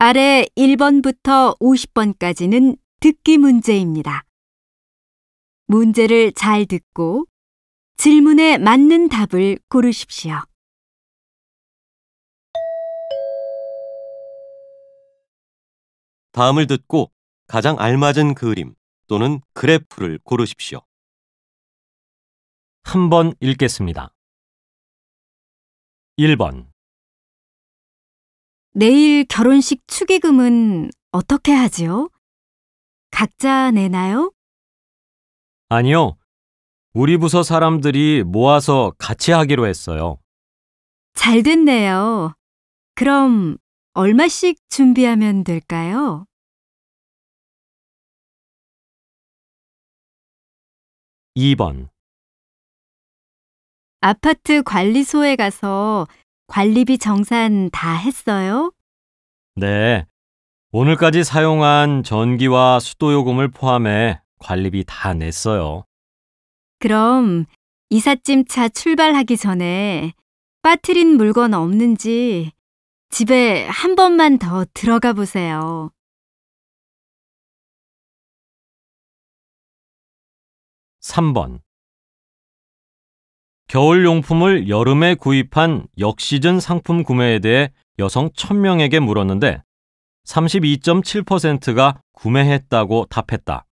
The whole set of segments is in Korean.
아래 1번부터 50번까지는 듣기 문제입니다. 문제를 잘 듣고 질문에 맞는 답을 고르십시오. 다음을 듣고 가장 알맞은 그림 또는 그래프를 고르십시오. 한 번 읽겠습니다. 1번 내일 결혼식 축의금은 어떻게 하지요? 각자 내나요? 아니요. 우리 부서 사람들이 모아서 같이 하기로 했어요. 잘 됐네요. 그럼 얼마씩 준비하면 될까요? 2번 아파트 관리소에 가서 관리비 정산 다 했어요? 네. 오늘까지 사용한 전기와 수도 요금을 포함해 관리비 다 냈어요. 그럼 이삿짐차 출발하기 전에 빠트린 물건 없는지 집에 한 번만 더 들어가 보세요. 3번 겨울 용품을 여름에 구입한 역시즌 상품 구매에 대해 여성 1000명에게 물었는데 32.7%가 구매했다고 답했다.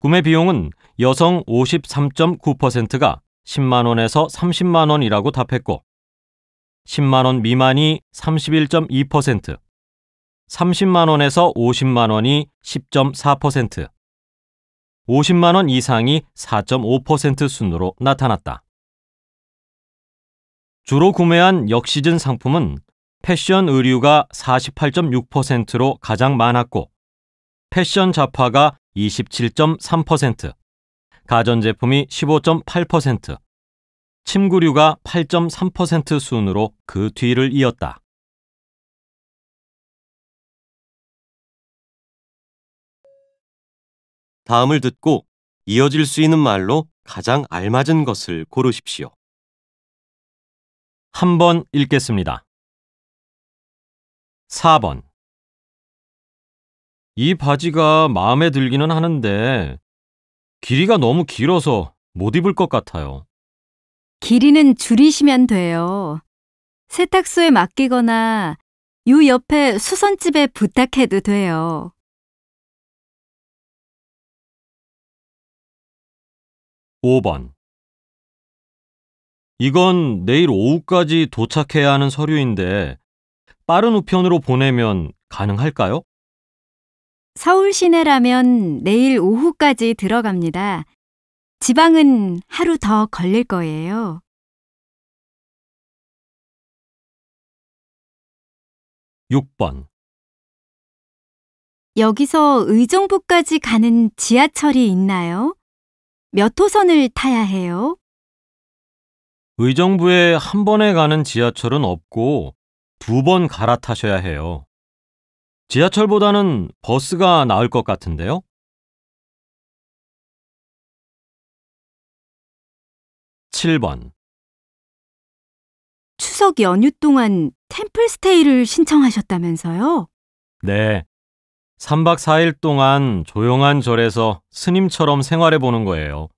구매 비용은 여성 53.9%가 10만원에서 30만원이라고 답했고, 10만원 미만이 31.2%, 30만원에서 50만원이 10.4%, 50만 원 이상이 4.5% 순으로 나타났다. 주로 구매한 역시즌 상품은 패션 의류가 48.6%로 가장 많았고 패션 잡화가 27.3%, 가전제품이 15.8%, 침구류가 8.3% 순으로 그 뒤를 이었다. 다음을 듣고 이어질 수 있는 말로 가장 알맞은 것을 고르십시오. 한 번 읽겠습니다. 4번 이 바지가 마음에 들기는 하는데 길이가 너무 길어서 못 입을 것 같아요. 길이는 줄이시면 돼요. 세탁소에 맡기거나 요 옆에 수선집에 부탁해도 돼요. 5번 이건 내일 오후까지 도착해야 하는 서류인데 빠른 우편으로 보내면 가능할까요? 서울 시내라면 내일 오후까지 들어갑니다. 지방은 하루 더 걸릴 거예요. 6번 여기서 의정부까지 가는 지하철이 있나요? 몇 호선을 타야 해요? 의정부에 한 번에 가는 지하철은 없고 두 번 갈아타셔야 해요. 지하철보다는 버스가 나을 것 같은데요? 칠번 추석 연휴 동안 템플스테이를 신청하셨다면서요? 네, 3박 4일 동안 조용한 절에서 스님처럼 생활해 보는 거예요.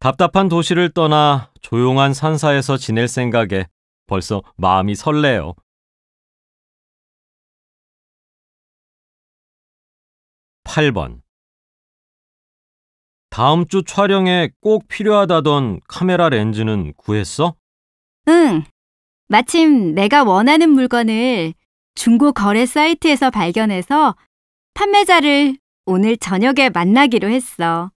답답한 도시를 떠나 조용한 산사에서 지낼 생각에 벌써 마음이 설레요. (8번) 다음 주 촬영에 꼭 필요하다던 카메라 렌즈는 구했어? 응. 마침 내가 원하는 물건을 중고 거래 사이트에서 발견해서 판매자를 오늘 저녁에 만나기로 했어.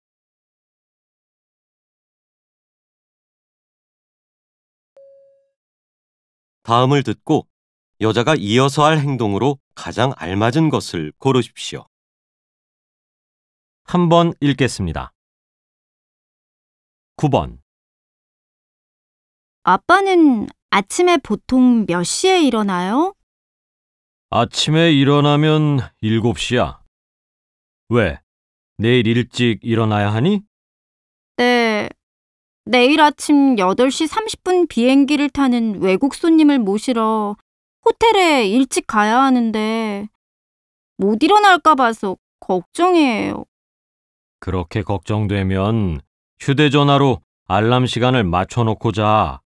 다음을 듣고 여자가 이어서 할 행동으로 가장 알맞은 것을 고르십시오. 한 번 읽겠습니다. 9번 아빠는 아침에 보통 몇 시에 일어나요? 아침에 일어나면 7시야. 왜? 내일 일찍 일어나야 하니? 네. 내일 아침 8시 30분 비행기를 타는 외국 손님을 모시러 호텔에 일찍 가야 하는데 못 일어날까 봐서 걱정이에요. 그렇게 걱정되면 휴대전화로 알람 시간을 맞춰놓고 자.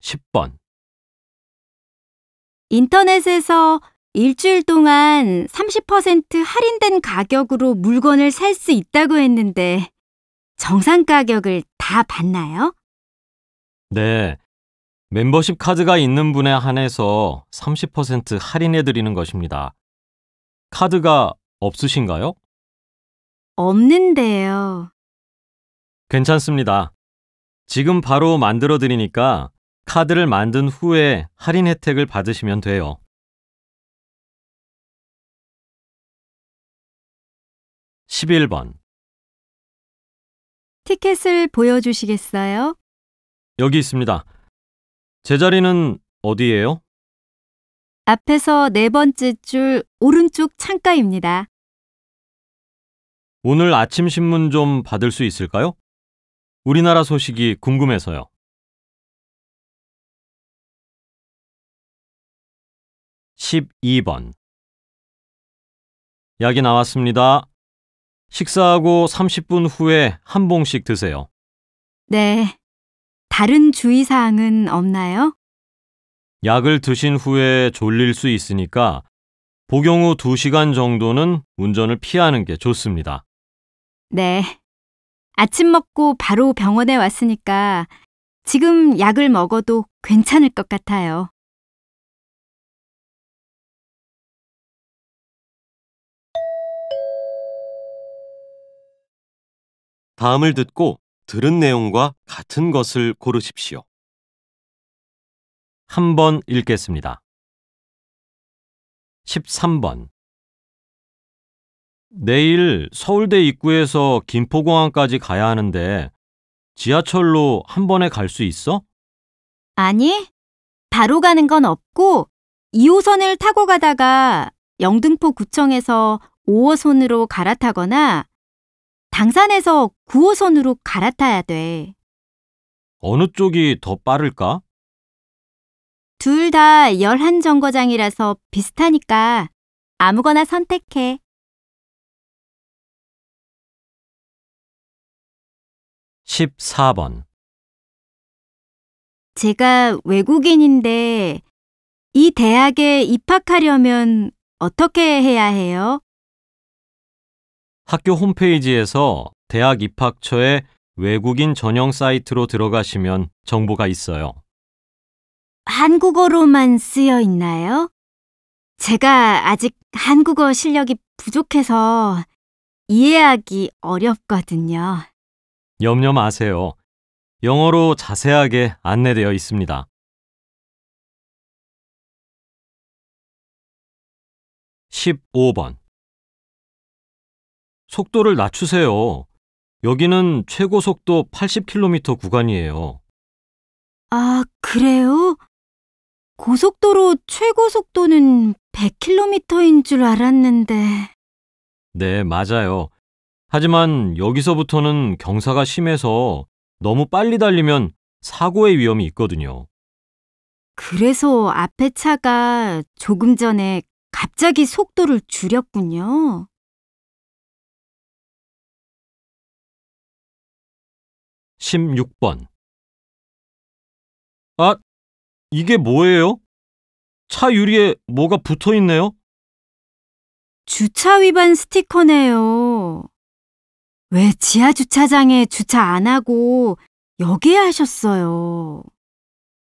10번 인터넷에서 일주일 동안 30% 할인된 가격으로 물건을 살 수 있다고 했는데 정상 가격을 다 받나요? 네. 멤버십 카드가 있는 분에 한해서 30% 할인해 드리는 것입니다. 카드가 없으신가요? 없는데요. 괜찮습니다. 지금 바로 만들어 드리니까 카드를 만든 후에 할인 혜택을 받으시면 돼요. 1 1번 티켓을 보여주시겠어요? 여기 있습니다. 제자리는 어디예요? 앞에서 네 번째 줄 오른쪽 창가입니다. 오늘 아침 신문 좀 받을 수 있을까요? 우리나라 소식이 궁금해서요. 12번 약이 나왔습니다. 식사하고 30분 후에 한 봉씩 드세요. 네. 다른 주의사항은 없나요? 약을 드신 후에 졸릴 수 있으니까 복용 후 2시간 정도는 운전을 피하는 게 좋습니다. 네. 아침 먹고 바로 병원에 왔으니까 지금 약을 먹어도 괜찮을 것 같아요. 다음을 듣고 들은 내용과 같은 것을 고르십시오. 한 번 읽겠습니다. 13번 내일 서울대 입구에서 김포공항까지 가야 하는데 지하철로 한 번에 갈 수 있어? 아니, 바로 가는 건 없고 2호선을 타고 가다가 영등포 구청에서 5호선으로 갈아타거나 당산에서 9호선으로 갈아타야 돼. 어느 쪽이 더 빠를까? 둘 다 11정거장이라서 비슷하니까 아무거나 선택해. 1 4번 제가 외국인인데 이 대학에 입학하려면 어떻게 해야 해요? 학교 홈페이지에서 대학 입학처의 외국인 전용 사이트로 들어가시면 정보가 있어요. 한국어로만 쓰여 있나요? 제가 아직 한국어 실력이 부족해서 이해하기 어렵거든요. 염려 마세요. 영어로 자세하게 안내되어 있습니다. (15번) 속도를 낮추세요. 여기는 최고 속도 80km 구간이에요. 아, 그래요? 고속도로 최고 속도는 100km인 줄 알았는데. 네, 맞아요. 하지만 여기서부터는 경사가 심해서 너무 빨리 달리면 사고의 위험이 있거든요. 그래서 앞에 차가 조금 전에 갑자기 속도를 줄였군요. 16번 아, 이게 뭐예요? 차 유리에 뭐가 붙어 있네요? 주차 위반 스티커네요. 왜 지하 주차장에 주차 안 하고 여기에 하셨어요?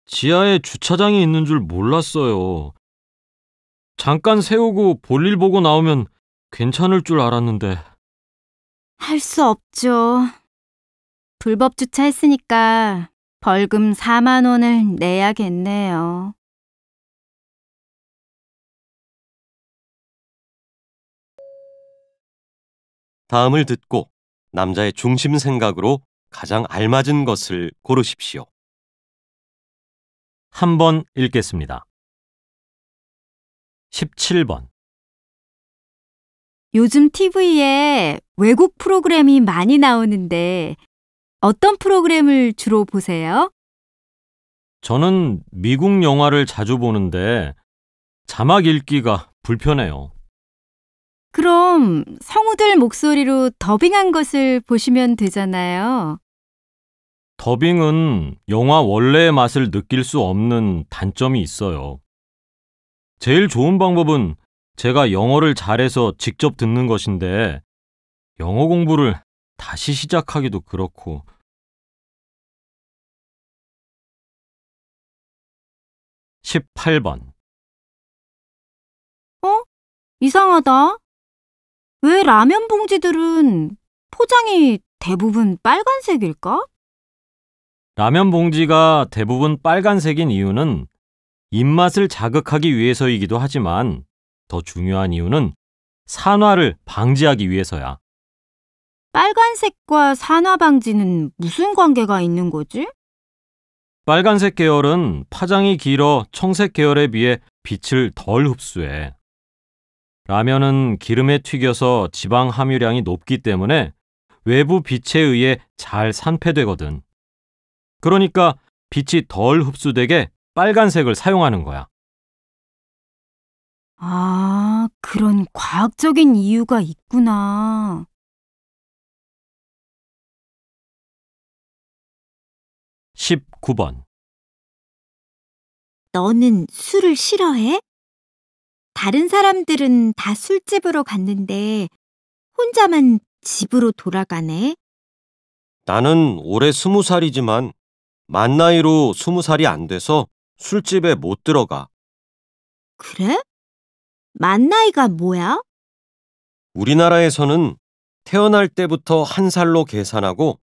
지하에 주차장이 있는 줄 몰랐어요. 잠깐 세우고 볼일 보고 나오면 괜찮을 줄 알았는데. 할 수 없죠. 불법 주차했으니까 벌금 4만 원을 내야겠네요. 다음을 듣고 남자의 중심 생각으로 가장 알맞은 것을 고르십시오. 한 번 읽겠습니다. 17번 요즘 TV에 외국 프로그램이 많이 나오는데 어떤 프로그램을 주로 보세요? 저는 미국 영화를 자주 보는데 자막 읽기가 불편해요. 그럼 성우들 목소리로 더빙한 것을 보시면 되잖아요. 더빙은 영화 원래의 맛을 느낄 수 없는 단점이 있어요. 제일 좋은 방법은 제가 영어를 잘해서 직접 듣는 것인데 영어 공부를 다시 시작하기도 그렇고 18번 어? 이상하다. 왜 라면 봉지들은 포장이 대부분 빨간색일까? 라면 봉지가 대부분 빨간색인 이유는 입맛을 자극하기 위해서이기도 하지만 더 중요한 이유는 산화를 방지하기 위해서야. 빨간색과 산화 방지는 무슨 관계가 있는 거지? 빨간색 계열은 파장이 길어 청색 계열에 비해 빛을 덜 흡수해. 라면은 기름에 튀겨서 지방 함유량이 높기 때문에 외부 빛에 의해 잘 산패되거든. 그러니까 빛이 덜 흡수되게 빨간색을 사용하는 거야. 아, 그런 과학적인 이유가 있구나. 9번 너는 술을 싫어해? 다른 사람들은 다 술집으로 갔는데 혼자만 집으로 돌아가네. 나는 올해 스무 살이지만 만 나이로 스무 살이 안 돼서 술집에 못 들어가. 그래? 만 나이가 뭐야? 우리나라에서는 태어날 때부터 한 살로 계산하고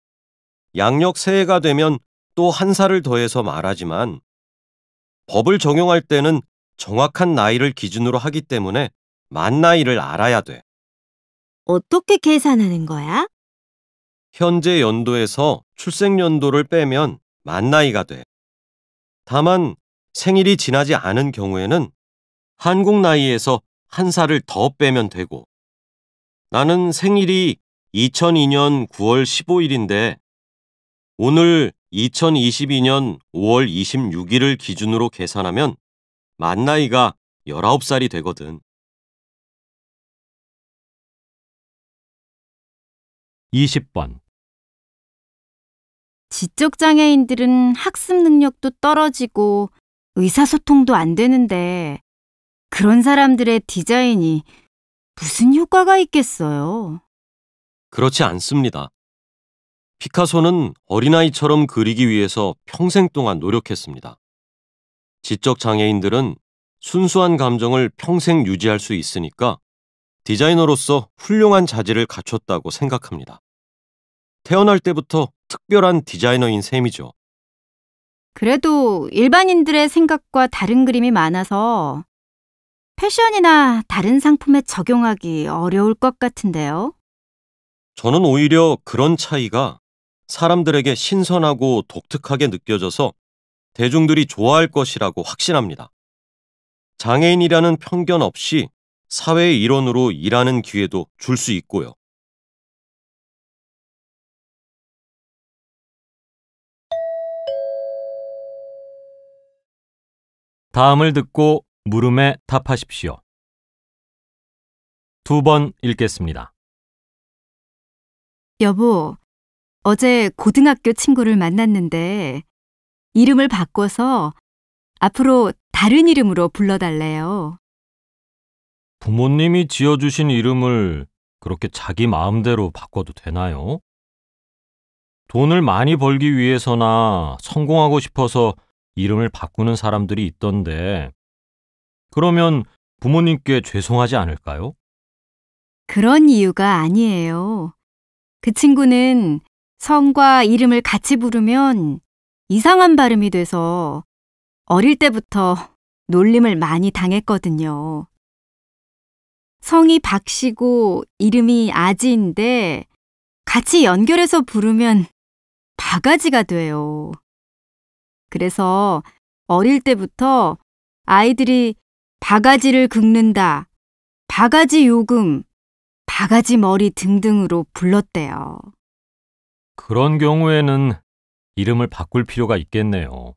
양력 새해가 되면 또한 살을 더해서 말하지만 법을 적용할 때는 정확한 나이를 기준으로 하기 때문에 만 나이를 알아야 돼. 어떻게 계산하는 거야? 현재 연도에서 출생 연도를 빼면 만 나이가 돼. 다만 생일이 지나지 않은 경우에는 한국 나이에서 한 살을 더 빼면 되고 나는 생일이 2002년 9월 15일인데 오늘 2022년 5월 26일을 기준으로 계산하면 만 나이가 19살이 되거든. 20번 지적장애인들은 학습 능력도 떨어지고 의사소통도 안 되는데 그런 사람들의 디자인이 무슨 효과가 있겠어요? 그렇지 않습니다. 피카소는 어린아이처럼 그리기 위해서 평생 동안 노력했습니다. 지적 장애인들은 순수한 감정을 평생 유지할 수 있으니까 디자이너로서 훌륭한 자질을 갖췄다고 생각합니다. 태어날 때부터 특별한 디자이너인 셈이죠. 그래도 일반인들의 생각과 다른 그림이 많아서 패션이나 다른 상품에 적용하기 어려울 것 같은데요. 저는 오히려 그런 차이가 사람들에게 신선하고 독특하게 느껴져서 대중들이 좋아할 것이라고 확신합니다. 장애인이라는 편견 없이 사회의 일원으로 일하는 기회도 줄 수 있고요. 다음을 듣고 물음에 답하십시오. 두 번 읽겠습니다. 여보, 어제 고등학교 친구를 만났는데 이름을 바꿔서 앞으로 다른 이름으로 불러달래요. 부모님이 지어주신 이름을 그렇게 자기 마음대로 바꿔도 되나요? 돈을 많이 벌기 위해서나 성공하고 싶어서 이름을 바꾸는 사람들이 있던데, 그러면 부모님께 죄송하지 않을까요? 그런 이유가 아니에요. 그 친구는 성과 이름을 같이 부르면 이상한 발음이 돼서 어릴 때부터 놀림을 많이 당했거든요. 성이 박씨고 이름이 아지인데 같이 연결해서 부르면 바가지가 돼요. 그래서 어릴 때부터 아이들이 바가지를 긁는다, 바가지 요금, 바가지 머리 등등으로 불렀대요. 그런 경우에는 이름을 바꿀 필요가 있겠네요.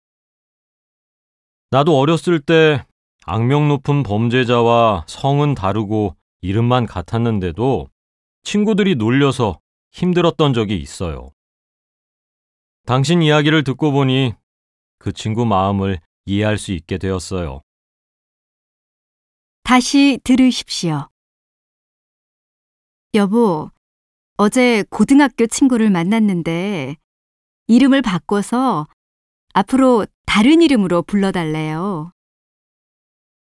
나도 어렸을 때 악명 높은 범죄자와 성은 다르고 이름만 같았는데도 친구들이 놀려서 힘들었던 적이 있어요. 당신 이야기를 듣고 보니 그 친구 마음을 이해할 수 있게 되었어요. 다시 들으십시오. 여보, 어제 고등학교 친구를 만났는데 이름을 바꿔서 앞으로 다른 이름으로 불러달래요.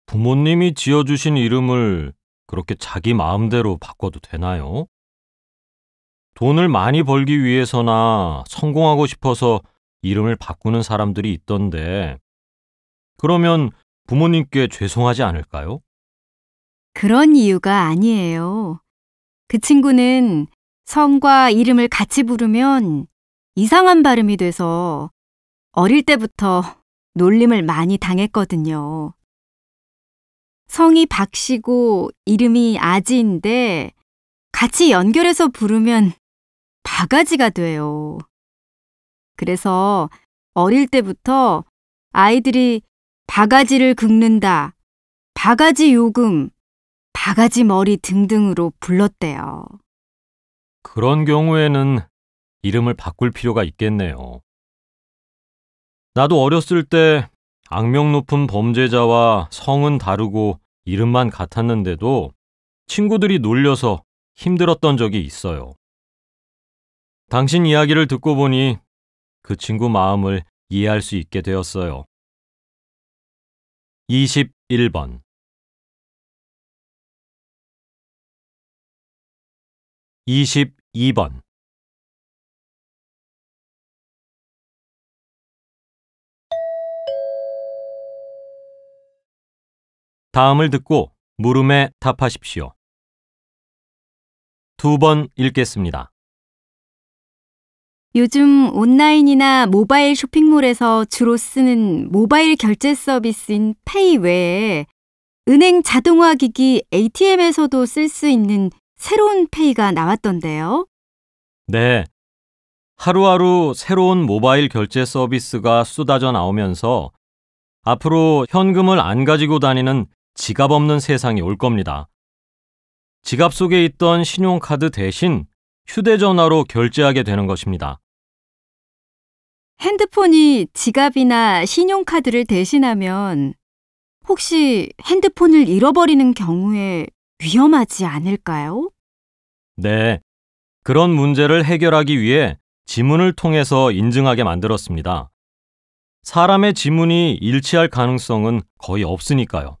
부모님이 지어주신 이름을 그렇게 자기 마음대로 바꿔도 되나요? 돈을 많이 벌기 위해서나 성공하고 싶어서 이름을 바꾸는 사람들이 있던데, 그러면 부모님께 죄송하지 않을까요? 그런 이유가 아니에요. 그 친구는 성과 이름을 같이 부르면 이상한 발음이 돼서 어릴 때부터 놀림을 많이 당했거든요. 성이 박씨고 이름이 아지인데 같이 연결해서 부르면 바가지가 돼요. 그래서 어릴 때부터 아이들이 바가지를 긁는다, 바가지 요금, 바가지 머리 등등으로 불렀대요. 그런 경우에는 이름을 바꿀 필요가 있겠네요. 나도 어렸을 때 악명 높은 범죄자와 성은 다르고 이름만 같았는데도 친구들이 놀려서 힘들었던 적이 있어요. 당신 이야기를 듣고 보니 그 친구 마음을 이해할 수 있게 되었어요. 21번 이십 2번 다음을 듣고 물음에 답하십시오. 두 번 읽겠습니다. 요즘 온라인이나 모바일 쇼핑몰에서 주로 쓰는 모바일 결제 서비스인 페이 외에 은행 자동화 기기 ATM에서도 쓸 수 있는 새로운 페이가 나왔던데요. 네. 하루하루 새로운 모바일 결제 서비스가 쏟아져 나오면서 앞으로 현금을 안 가지고 다니는 지갑 없는 세상이 올 겁니다. 지갑 속에 있던 신용카드 대신 휴대전화로 결제하게 되는 것입니다. 핸드폰이 지갑이나 신용카드를 대신하면 혹시 핸드폰을 잃어버리는 경우에 위험하지 않을까요? 네. 그런 문제를 해결하기 위해 지문을 통해서 인증하게 만들었습니다. 사람의 지문이 일치할 가능성은 거의 없으니까요.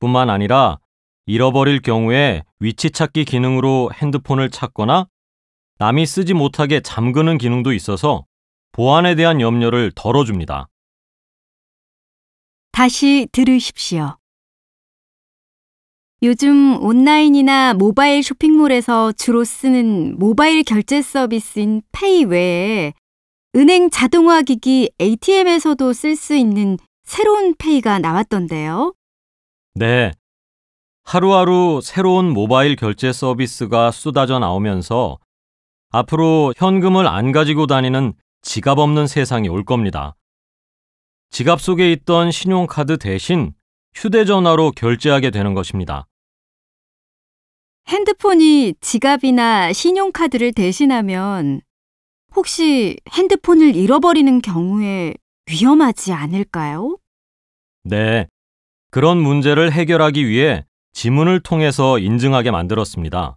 뿐만 아니라 잃어버릴 경우에 위치 찾기 기능으로 핸드폰을 찾거나 남이 쓰지 못하게 잠그는 기능도 있어서 보안에 대한 염려를 덜어줍니다. 다시 들으십시오. 요즘 온라인이나 모바일 쇼핑몰에서 주로 쓰는 모바일 결제 서비스인 페이 외에 은행 자동화 기기 ATM에서도 쓸 수 있는 새로운 페이가 나왔던데요. 네. 하루하루 새로운 모바일 결제 서비스가 쏟아져 나오면서 앞으로 현금을 안 가지고 다니는 지갑 없는 세상이 올 겁니다. 지갑 속에 있던 신용카드 대신 휴대전화로 결제하게 되는 것입니다. 핸드폰이 지갑이나 신용카드를 대신하면 혹시 핸드폰을 잃어버리는 경우에 위험하지 않을까요? 네. 그런 문제를 해결하기 위해 지문을 통해서 인증하게 만들었습니다.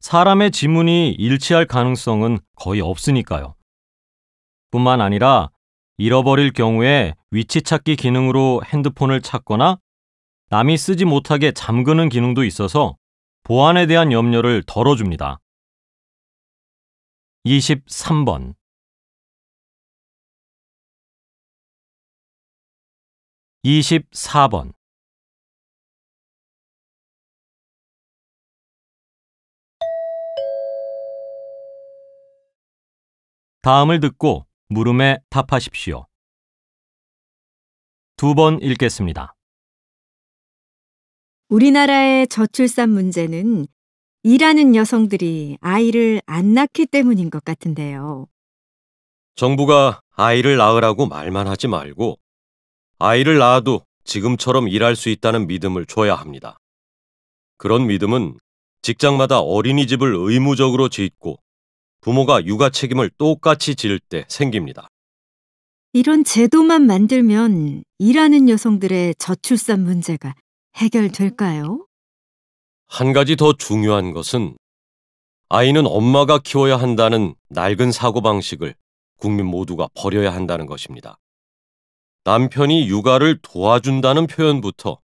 사람의 지문이 일치할 가능성은 거의 없으니까요. 뿐만 아니라 잃어버릴 경우에 위치 찾기 기능으로 핸드폰을 찾거나 남이 쓰지 못하게 잠그는 기능도 있어서 보안에 대한 염려를 덜어줍니다. 23번 2 4번 다음을 듣고 물음에 답하십시오. 두 번 읽겠습니다. 우리나라의 저출산 문제는 일하는 여성들이 아이를 안 낳기 때문인 것 같은데요. 정부가 아이를 낳으라고 말만 하지 말고 아이를 낳아도 지금처럼 일할 수 있다는 믿음을 줘야 합니다. 그런 믿음은 직장마다 어린이집을 의무적으로 짓고 부모가 육아 책임을 똑같이 질 때 생깁니다. 이런 제도만 만들면 일하는 여성들의 저출산 문제가 해결될까요? 한 가지 더 중요한 것은 아이는 엄마가 키워야 한다는 낡은 사고방식을 국민 모두가 버려야 한다는 것입니다. 남편이 육아를 도와준다는 표현부터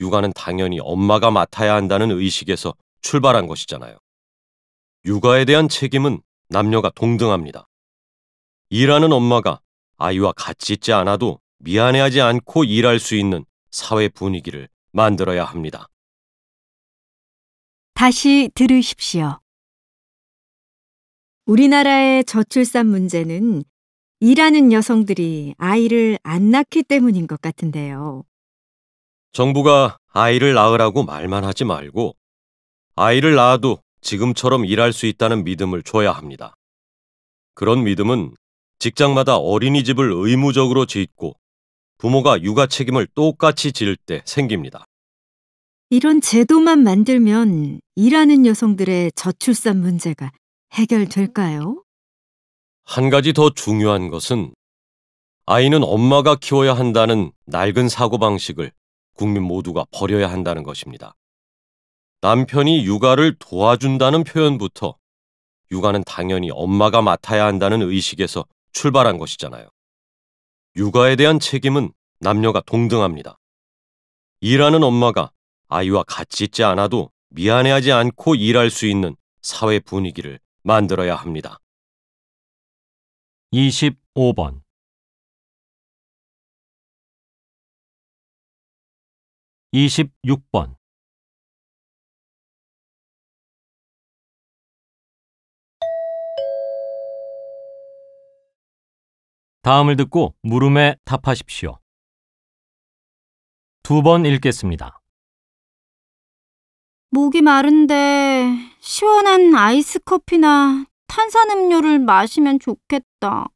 육아는 당연히 엄마가 맡아야 한다는 의식에서 출발한 것이잖아요. 육아에 대한 책임은 남녀가 동등합니다. 일하는 엄마가 아이와 같이 있지 않아도 미안해하지 않고 일할 수 있는 사회 분위기를 만들어야 합니다. 다시 들으십시오. 우리나라의 저출산 문제는 일하는 여성들이 아이를 안 낳기 때문인 것 같은데요. 정부가 아이를 낳으라고 말만 하지 말고 아이를 낳아도 지금처럼 일할 수 있다는 믿음을 줘야 합니다. 그런 믿음은 직장마다 어린이집을 의무적으로 짓고 부모가 육아 책임을 똑같이 질 때 생깁니다. 이런 제도만 만들면 일하는 여성들의 저출산 문제가 해결될까요? 한 가지 더 중요한 것은 아이는 엄마가 키워야 한다는 낡은 사고방식을 국민 모두가 버려야 한다는 것입니다. 남편이 육아를 도와준다는 표현부터 육아는 당연히 엄마가 맡아야 한다는 의식에서 출발한 것이잖아요. 육아에 대한 책임은 남녀가 동등합니다. 일하는 엄마가 아이와 같이 있지 않아도 미안해하지 않고 일할 수 있는 사회 분위기를 만들어야 합니다. 25번 2 6번 다음을 듣고 물음에 답하십시오. 두 번 읽겠습니다. 목이 마른데 시원한 아이스 커피나 탄산음료를 마시면 좋겠다.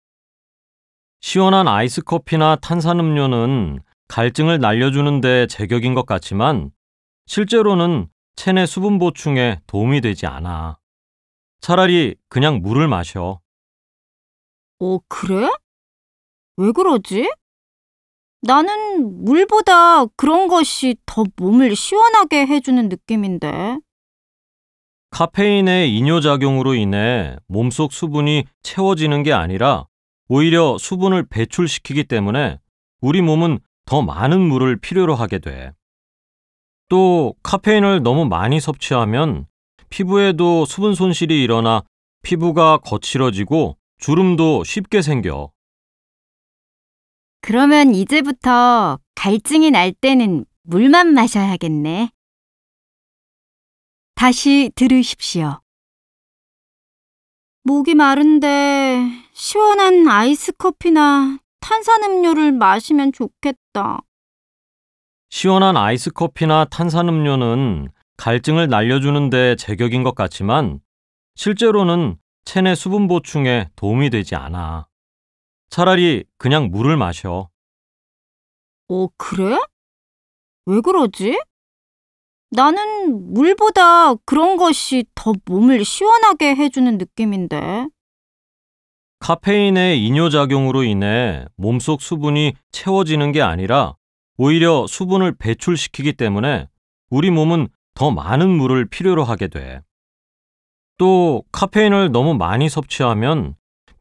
시원한 아이스 커피나 탄산음료는 갈증을 날려주는데 제격인 것 같지만 실제로는 체내 수분 보충에 도움이 되지 않아. 차라리 그냥 물을 마셔. 어, 그래? 왜 그러지? 나는 물보다 그런 것이 더 몸을 시원하게 해주는 느낌인데. 카페인의 이뇨작용으로 인해 몸속 수분이 채워지는 게 아니라 오히려 수분을 배출시키기 때문에 우리 몸은 더 많은 물을 필요로 하게 돼. 또 카페인을 너무 많이 섭취하면 피부에도 수분 손실이 일어나 피부가 거칠어지고 주름도 쉽게 생겨. 그러면 이제부터 갈증이 날 때는 물만 마셔야겠네. 다시 들으십시오. 목이 마른데 시원한 아이스 커피나 탄산음료를 마시면 좋겠다. 시원한 아이스 커피나 탄산음료는 갈증을 날려주는데 제격인 것 같지만 실제로는 체내 수분 보충에 도움이 되지 않아. 차라리 그냥 물을 마셔. 어, 그래? 왜 그러지? 나는 물보다 그런 것이 더 몸을 시원하게 해주는 느낌인데. 카페인의 이뇨작용으로 인해 몸속 수분이 채워지는 게 아니라 오히려 수분을 배출시키기 때문에 우리 몸은 더 많은 물을 필요로 하게 돼. 또 카페인을 너무 많이 섭취하면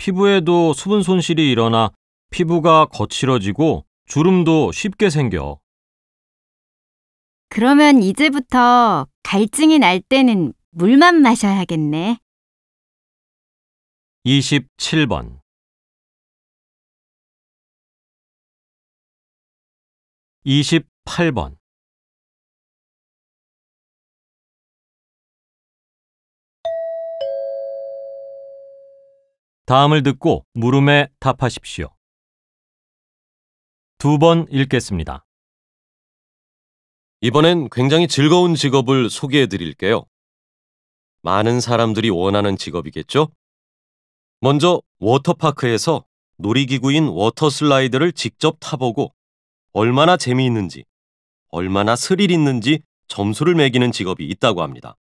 피부에도 수분 손실이 일어나 피부가 거칠어지고 주름도 쉽게 생겨. 그러면 이제부터 갈증이 날 때는 물만 마셔야겠네. 27번 2 8번 다음을 듣고 물음에 답하십시오. 두 번 읽겠습니다. 이번엔 굉장히 즐거운 직업을 소개해 드릴게요. 많은 사람들이 원하는 직업이겠죠? 먼저 워터파크에서 놀이기구인 워터슬라이드를 직접 타보고 얼마나 재미있는지, 얼마나 스릴 있는지 점수를 매기는 직업이 있다고 합니다.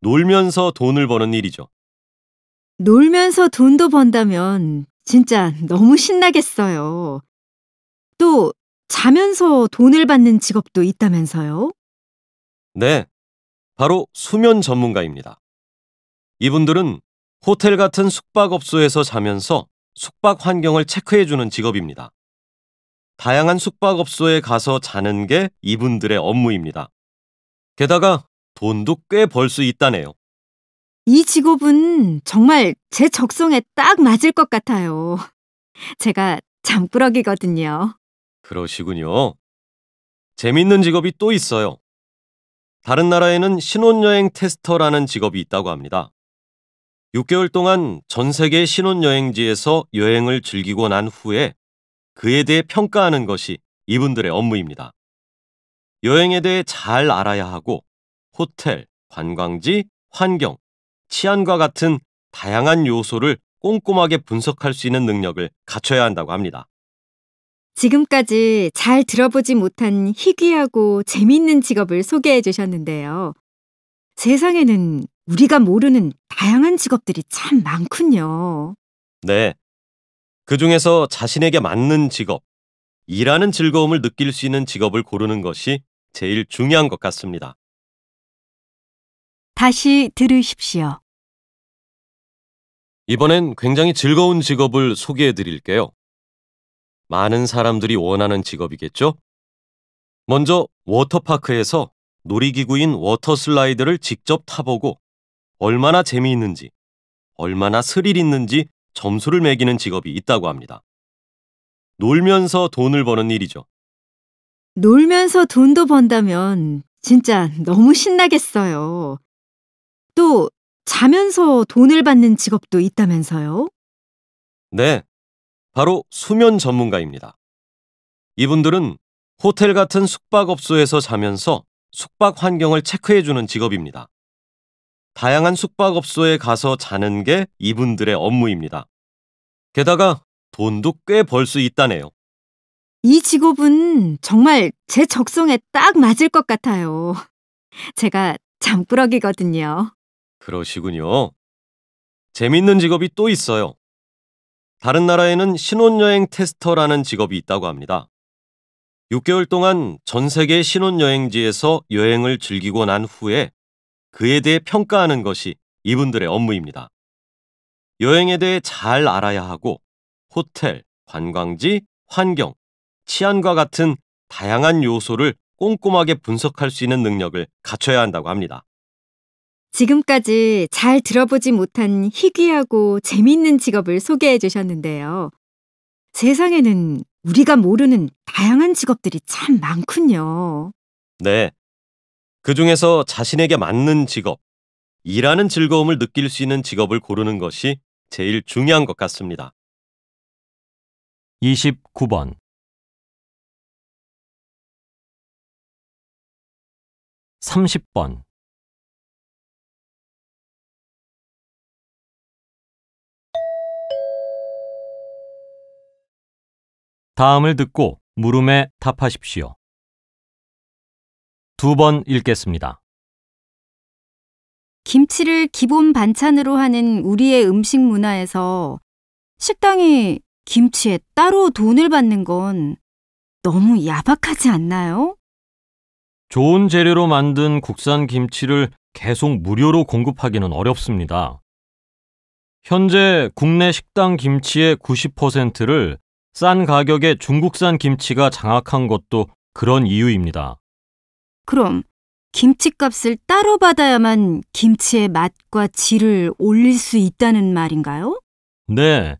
놀면서 돈을 버는 일이죠. 놀면서 돈도 번다면 진짜 너무 신나겠어요. 또 자면서 돈을 받는 직업도 있다면서요? 네, 바로 수면 전문가입니다. 이분들은 호텔 같은 숙박업소에서 자면서 숙박 환경을 체크해주는 직업입니다. 다양한 숙박업소에 가서 자는 게 이분들의 업무입니다. 게다가 돈도 꽤 벌 수 있다네요. 이 직업은 정말 제 적성에 딱 맞을 것 같아요. 제가 잠꾸러기거든요. 그러시군요. 재밌는 직업이 또 있어요. 다른 나라에는 신혼여행 테스터라는 직업이 있다고 합니다. 6개월 동안 전 세계 신혼여행지에서 여행을 즐기고 난 후에 그에 대해 평가하는 것이 이분들의 업무입니다. 여행에 대해 잘 알아야 하고 호텔, 관광지, 환경, 치안과 같은 다양한 요소를 꼼꼼하게 분석할 수 있는 능력을 갖춰야 한다고 합니다. 지금까지 잘 들어보지 못한 희귀하고 재미있는 직업을 소개해 주셨는데요. 세상에는 우리가 모르는 다양한 직업들이 참 많군요. 네. 그 중에서 자신에게 맞는 직업, 일하는 즐거움을 느낄 수 있는 직업을 고르는 것이 제일 중요한 것 같습니다. 다시 들으십시오. 이번엔 굉장히 즐거운 직업을 소개해 드릴게요. 많은 사람들이 원하는 직업이겠죠? 먼저 워터파크에서 놀이기구인 워터슬라이드를 직접 타보고 얼마나 재미있는지, 얼마나 스릴 있는지 점수를 매기는 직업이 있다고 합니다. 놀면서 돈을 버는 일이죠. 놀면서 돈도 번다면 진짜 너무 신나겠어요. 또 자면서 돈을 받는 직업도 있다면서요? 네, 바로 수면 전문가입니다. 이분들은 호텔 같은 숙박업소에서 자면서 숙박 환경을 체크해주는 직업입니다. 다양한 숙박업소에 가서 자는 게 이분들의 업무입니다. 게다가 돈도 꽤 벌 수 있다네요. 이 직업은 정말 제 적성에 딱 맞을 것 같아요. 제가 잠꾸러기거든요. 그러시군요. 재밌는 직업이 또 있어요. 다른 나라에는 신혼여행 테스터라는 직업이 있다고 합니다. 6개월 동안 전 세계 신혼여행지에서 여행을 즐기고 난 후에 그에 대해 평가하는 것이 이분들의 업무입니다. 여행에 대해 잘 알아야 하고 호텔, 관광지, 환경, 치안과 같은 다양한 요소를 꼼꼼하게 분석할 수 있는 능력을 갖춰야 한다고 합니다. 지금까지 잘 들어보지 못한 희귀하고 재미있는 직업을 소개해 주셨는데요. 세상에는 우리가 모르는 다양한 직업들이 참 많군요. 네. 그 중에서 자신에게 맞는 직업, 일하는 즐거움을 느낄 수 있는 직업을 고르는 것이 제일 중요한 것 같습니다. 29번 3 0번 다음을 듣고 물음에 답하십시오. 두 번 읽겠습니다. 김치를 기본 반찬으로 하는 우리의 음식 문화에서 식당이 김치에 따로 돈을 받는 건 너무 야박하지 않나요? 좋은 재료로 만든 국산 김치를 계속 무료로 공급하기는 어렵습니다. 현재 국내 식당 김치의 90%를 싼 가격에 중국산 김치가 장악한 것도 그런 이유입니다. 그럼 김치값을 따로 받아야만 김치의 맛과 질을 올릴 수 있다는 말인가요? 네.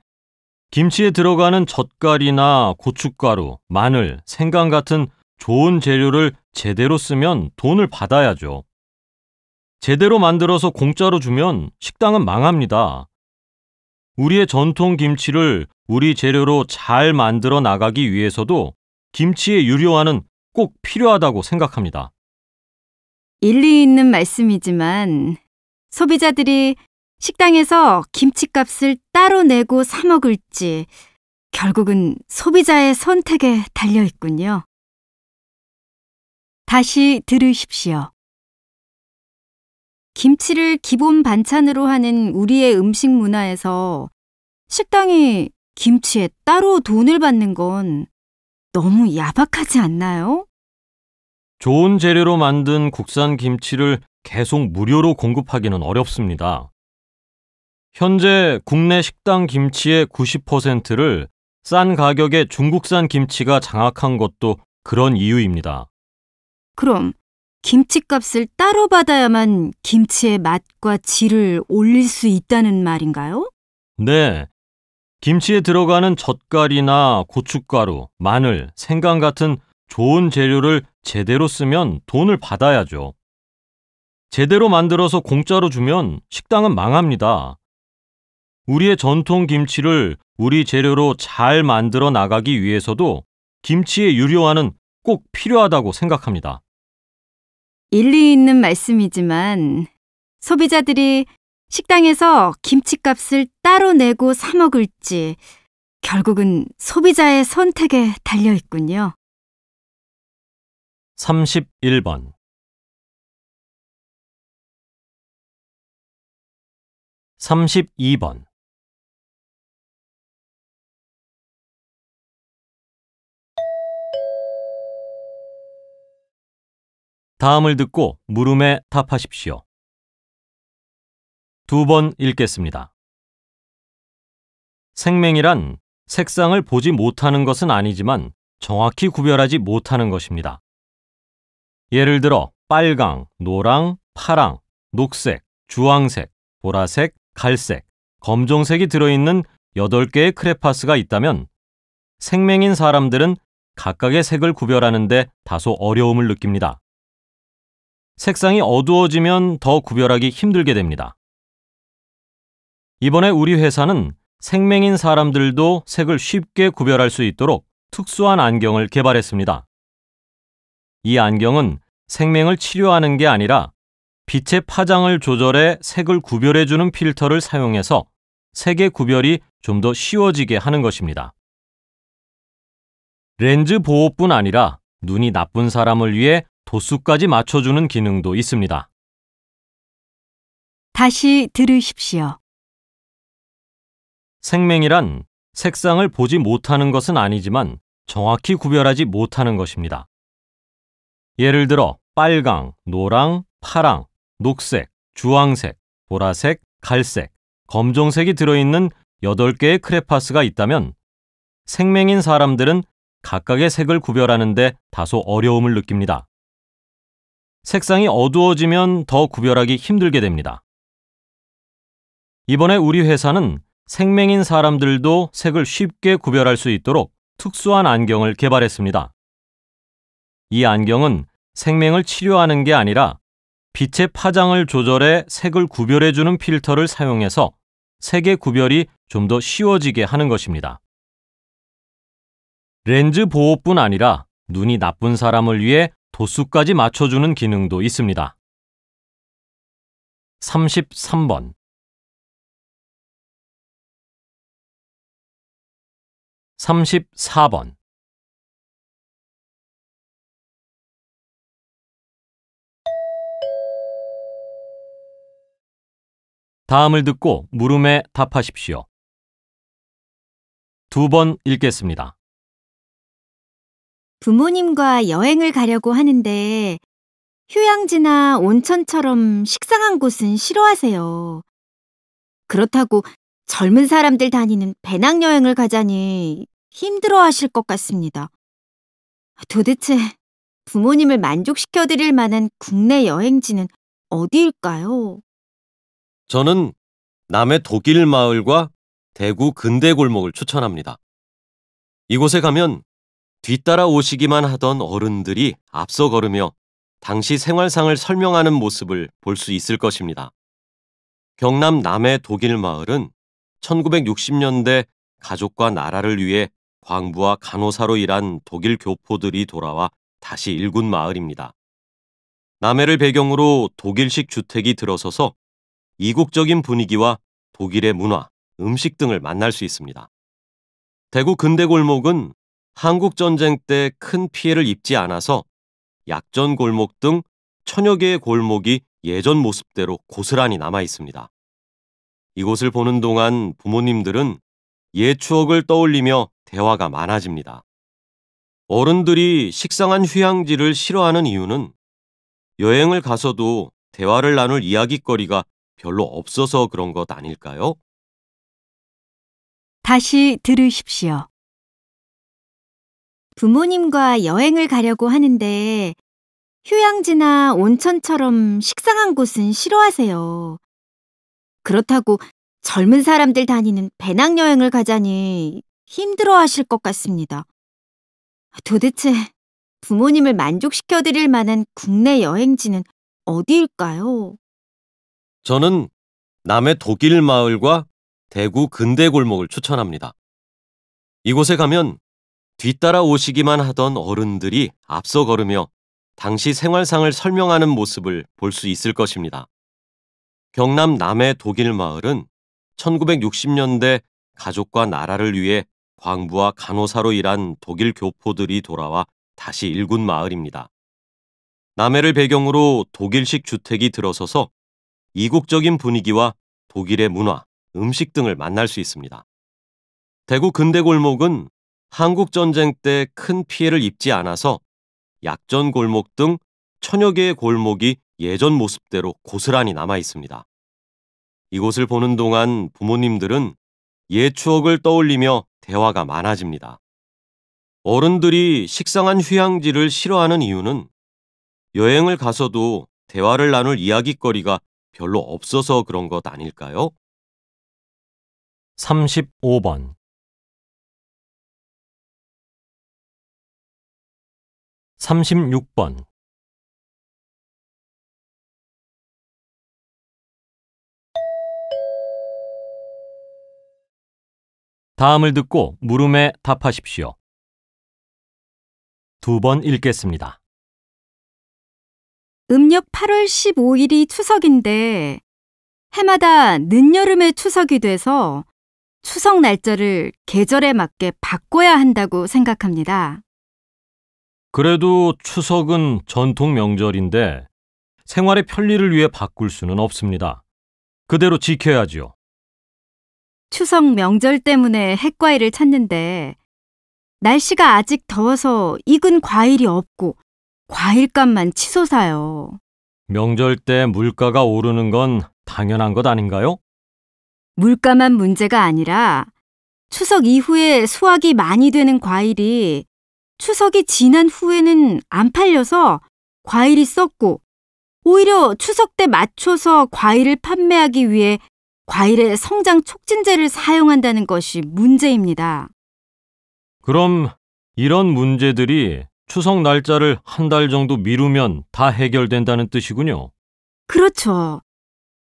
김치에 들어가는 젓갈이나 고춧가루, 마늘, 생강 같은 좋은 재료를 제대로 쓰면 돈을 받아야죠. 제대로 만들어서 공짜로 주면 식당은 망합니다. 우리의 전통 김치를 우리 재료로 잘 만들어 나가기 위해서도 김치의 유료화는 꼭 필요하다고 생각합니다. 일리 있는 말씀이지만 소비자들이 식당에서 김치값을 따로 내고 사 먹을지 결국은 소비자의 선택에 달려 있군요. 다시 들으십시오. 김치를 기본 반찬으로 하는 우리의 음식 문화에서 식당이 김치에 따로 돈을 받는 건 너무 야박하지 않나요? 좋은 재료로 만든 국산 김치를 계속 무료로 공급하기는 어렵습니다. 현재 국내 식당 김치의 90%를 싼 가격에 중국산 김치가 장악한 것도 그런 이유입니다. 그럼 김치값을 따로 받아야만 김치의 맛과 질을 올릴 수 있다는 말인가요? 네. 김치에 들어가는 젓갈이나 고춧가루, 마늘, 생강 같은 좋은 재료를 제대로 쓰면 돈을 받아야죠. 제대로 만들어서 공짜로 주면 식당은 망합니다. 우리의 전통 김치를 우리 재료로 잘 만들어 나가기 위해서도 김치의 유료화는 꼭 필요하다고 생각합니다. 일리 있는 말씀이지만 소비자들이 식당에서 김치값을 따로 내고 사 먹을지 결국은 소비자의 선택에 달려 있군요. 31번 삼십번 다음을 듣고 물음에 답하십시오. 두 번 읽겠습니다. 생명이란 색상을 보지 못하는 것은 아니지만 정확히 구별하지 못하는 것입니다. 예를 들어 빨강, 노랑, 파랑, 녹색, 주황색, 보라색, 갈색, 검정색이 들어있는 8개의 크레파스가 있다면 생명인 사람들은 각각의 색을 구별하는데 다소 어려움을 느낍니다. 색상이 어두워지면 더 구별하기 힘들게 됩니다. 이번에 우리 회사는 생명인 사람들도 색을 쉽게 구별할 수 있도록 특수한 안경을 개발했습니다. 이 안경은 생명을 치료하는 게 아니라 빛의 파장을 조절해 색을 구별해주는 필터를 사용해서 색의 구별이 좀 더 쉬워지게 하는 것입니다. 렌즈 보호뿐 아니라 눈이 나쁜 사람을 위해 도수까지 맞춰주는 기능도 있습니다. 다시 들으십시오. 생명이란 색상을 보지 못하는 것은 아니지만 정확히 구별하지 못하는 것입니다. 예를 들어 빨강, 노랑, 파랑, 녹색, 주황색, 보라색, 갈색, 검정색이 들어있는 8개의 크레파스가 있다면 생명인 사람들은 각각의 색을 구별하는데 다소 어려움을 느낍니다. 색상이 어두워지면 더 구별하기 힘들게 됩니다. 이번에 우리 회사는 생명인 사람들도 색을 쉽게 구별할 수 있도록 특수한 안경을 개발했습니다. 이 안경은 생명을 치료하는 게 아니라 빛의 파장을 조절해 색을 구별해주는 필터를 사용해서 색의 구별이 좀 더 쉬워지게 하는 것입니다. 렌즈 보호뿐 아니라 눈이 나쁜 사람을 위해 도수까지 맞춰주는 기능도 있습니다. 33번 34번 '다음을 듣고 물음에 답하십시오. 두 번 읽겠습니다. 부모님과 여행을 가려고 하는데 휴양지나 온천처럼 식상한 곳은 싫어하세요. 그렇다고 젊은 사람들 다니는 배낭여행을 가자니 힘들어 하실 것 같습니다. 도대체 부모님을 만족시켜 드릴 만한 국내 여행지는 어디일까요? 저는 남해 독일 마을과 대구 근대 골목을 추천합니다. 이곳에 가면 뒤따라 오시기만 하던 어른들이 앞서 걸으며 당시 생활상을 설명하는 모습을 볼 수 있을 것입니다. 경남 남해 독일 마을은 1960년대 가족과 나라를 위해 광부와 간호사로 일한 독일 교포들이 돌아와 다시 일군 마을입니다. 남해를 배경으로 독일식 주택이 들어서서 이국적인 분위기와 독일의 문화, 음식 등을 만날 수 있습니다. 대구 근대 골목은 한국전쟁 때 큰 피해를 입지 않아서 약전 골목 등 천여 개의 골목이 예전 모습대로 고스란히 남아 있습니다. 이곳을 보는 동안 부모님들은 옛 추억을 떠올리며 대화가 많아집니다. 어른들이 식상한 휴양지를 싫어하는 이유는 여행을 가서도 대화를 나눌 이야기거리가 별로 없어서 그런 것 아닐까요? 다시 들으십시오. 부모님과 여행을 가려고 하는데 휴양지나 온천처럼 식상한 곳은 싫어하세요. 그렇다고 젊은 사람들 다니는 배낭여행을 가자니 힘들어 하실 것 같습니다. 도대체 부모님을 만족시켜 드릴 만한 국내 여행지는 어디일까요? 저는 남해 독일 마을과 대구 근대 골목을 추천합니다. 이곳에 가면 뒤따라 오시기만 하던 어른들이 앞서 걸으며 당시 생활상을 설명하는 모습을 볼 수 있을 것입니다. 경남 남해 독일 마을은 1960년대 가족과 나라를 위해 광부와 간호사로 일한 독일 교포들이 돌아와 다시 일군 마을입니다. 남해를 배경으로 독일식 주택이 들어서서 이국적인 분위기와 독일의 문화, 음식 등을 만날 수 있습니다. 대구 근대 골목은 한국전쟁 때 큰 피해를 입지 않아서 약전 골목 등 천여 개의 골목이 예전 모습대로 고스란히 남아 있습니다. 이곳을 보는 동안 부모님들은 옛 추억을 떠올리며 대화가 많아집니다. 어른들이 식상한 휴양지를 싫어하는 이유는 여행을 가서도 대화를 나눌 이야기거리가 별로 없어서 그런 것 아닐까요? 35번 36번 다음을 듣고 물음에 답하십시오. 두 번 읽겠습니다. 음력 8월 15일이 추석인데 해마다 늦여름에 추석이 돼서 추석 날짜를 계절에 맞게 바꿔야 한다고 생각합니다. 그래도 추석은 전통 명절인데 생활의 편리를 위해 바꿀 수는 없습니다. 그대로 지켜야지요. 추석 명절 때문에 핵과일을 찾는데 날씨가 아직 더워서 익은 과일이 없고 과일값만 치솟아요. 명절 때 물가가 오르는 건 당연한 것 아닌가요? 물가만 문제가 아니라 추석 이후에 수확이 많이 되는 과일이 추석이 지난 후에는 안 팔려서 과일이 썩고 오히려 추석 때 맞춰서 과일을 판매하기 위해 과일의 성장 촉진제를 사용한다는 것이 문제입니다. 그럼 이런 문제들이 추석 날짜를 한 달 정도 미루면 다 해결된다는 뜻이군요. 그렇죠.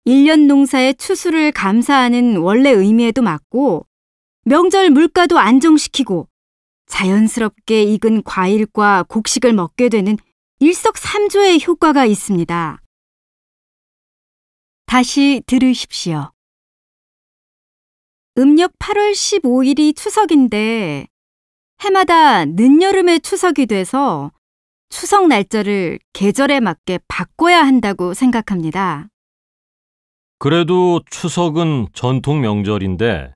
1년 농사의 추수를 감사하는 원래 의미에도 맞고 명절 물가도 안정시키고 자연스럽게 익은 과일과 곡식을 먹게 되는 일석삼조의 효과가 있습니다. 다시 들으십시오. 음력 8월 15일이 추석인데 해마다 늦여름의 추석이 돼서 추석 날짜를 계절에 맞게 바꿔야 한다고 생각합니다. 그래도 추석은 전통 명절인데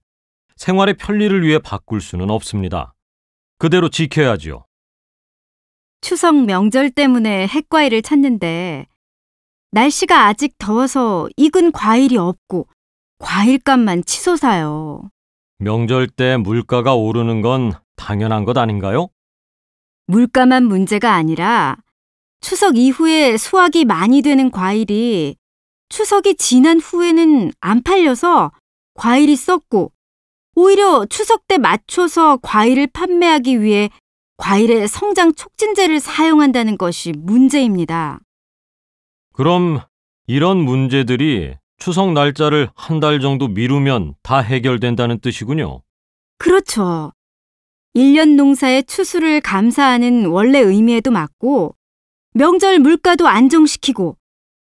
생활의 편리를 위해 바꿀 수는 없습니다. 그대로 지켜야지요. 추석 명절 때문에 핵과일을 찾는데 날씨가 아직 더워서 익은 과일이 없고 과일값만 치솟아요. 명절 때 물가가 오르는 건 당연한 것 아닌가요? 물가만 문제가 아니라 추석 이후에 수확이 많이 되는 과일이 추석이 지난 후에는 안 팔려서 과일이 썩고 오히려 추석 때 맞춰서 과일을 판매하기 위해 과일의 성장 촉진제를 사용한다는 것이 문제입니다. 그럼 이런 문제들이 추석 날짜를 한 달 정도 미루면 다 해결된다는 뜻이군요. 그렇죠. 1년 농사의 추수를 감사하는 원래 의미에도 맞고, 명절 물가도 안정시키고,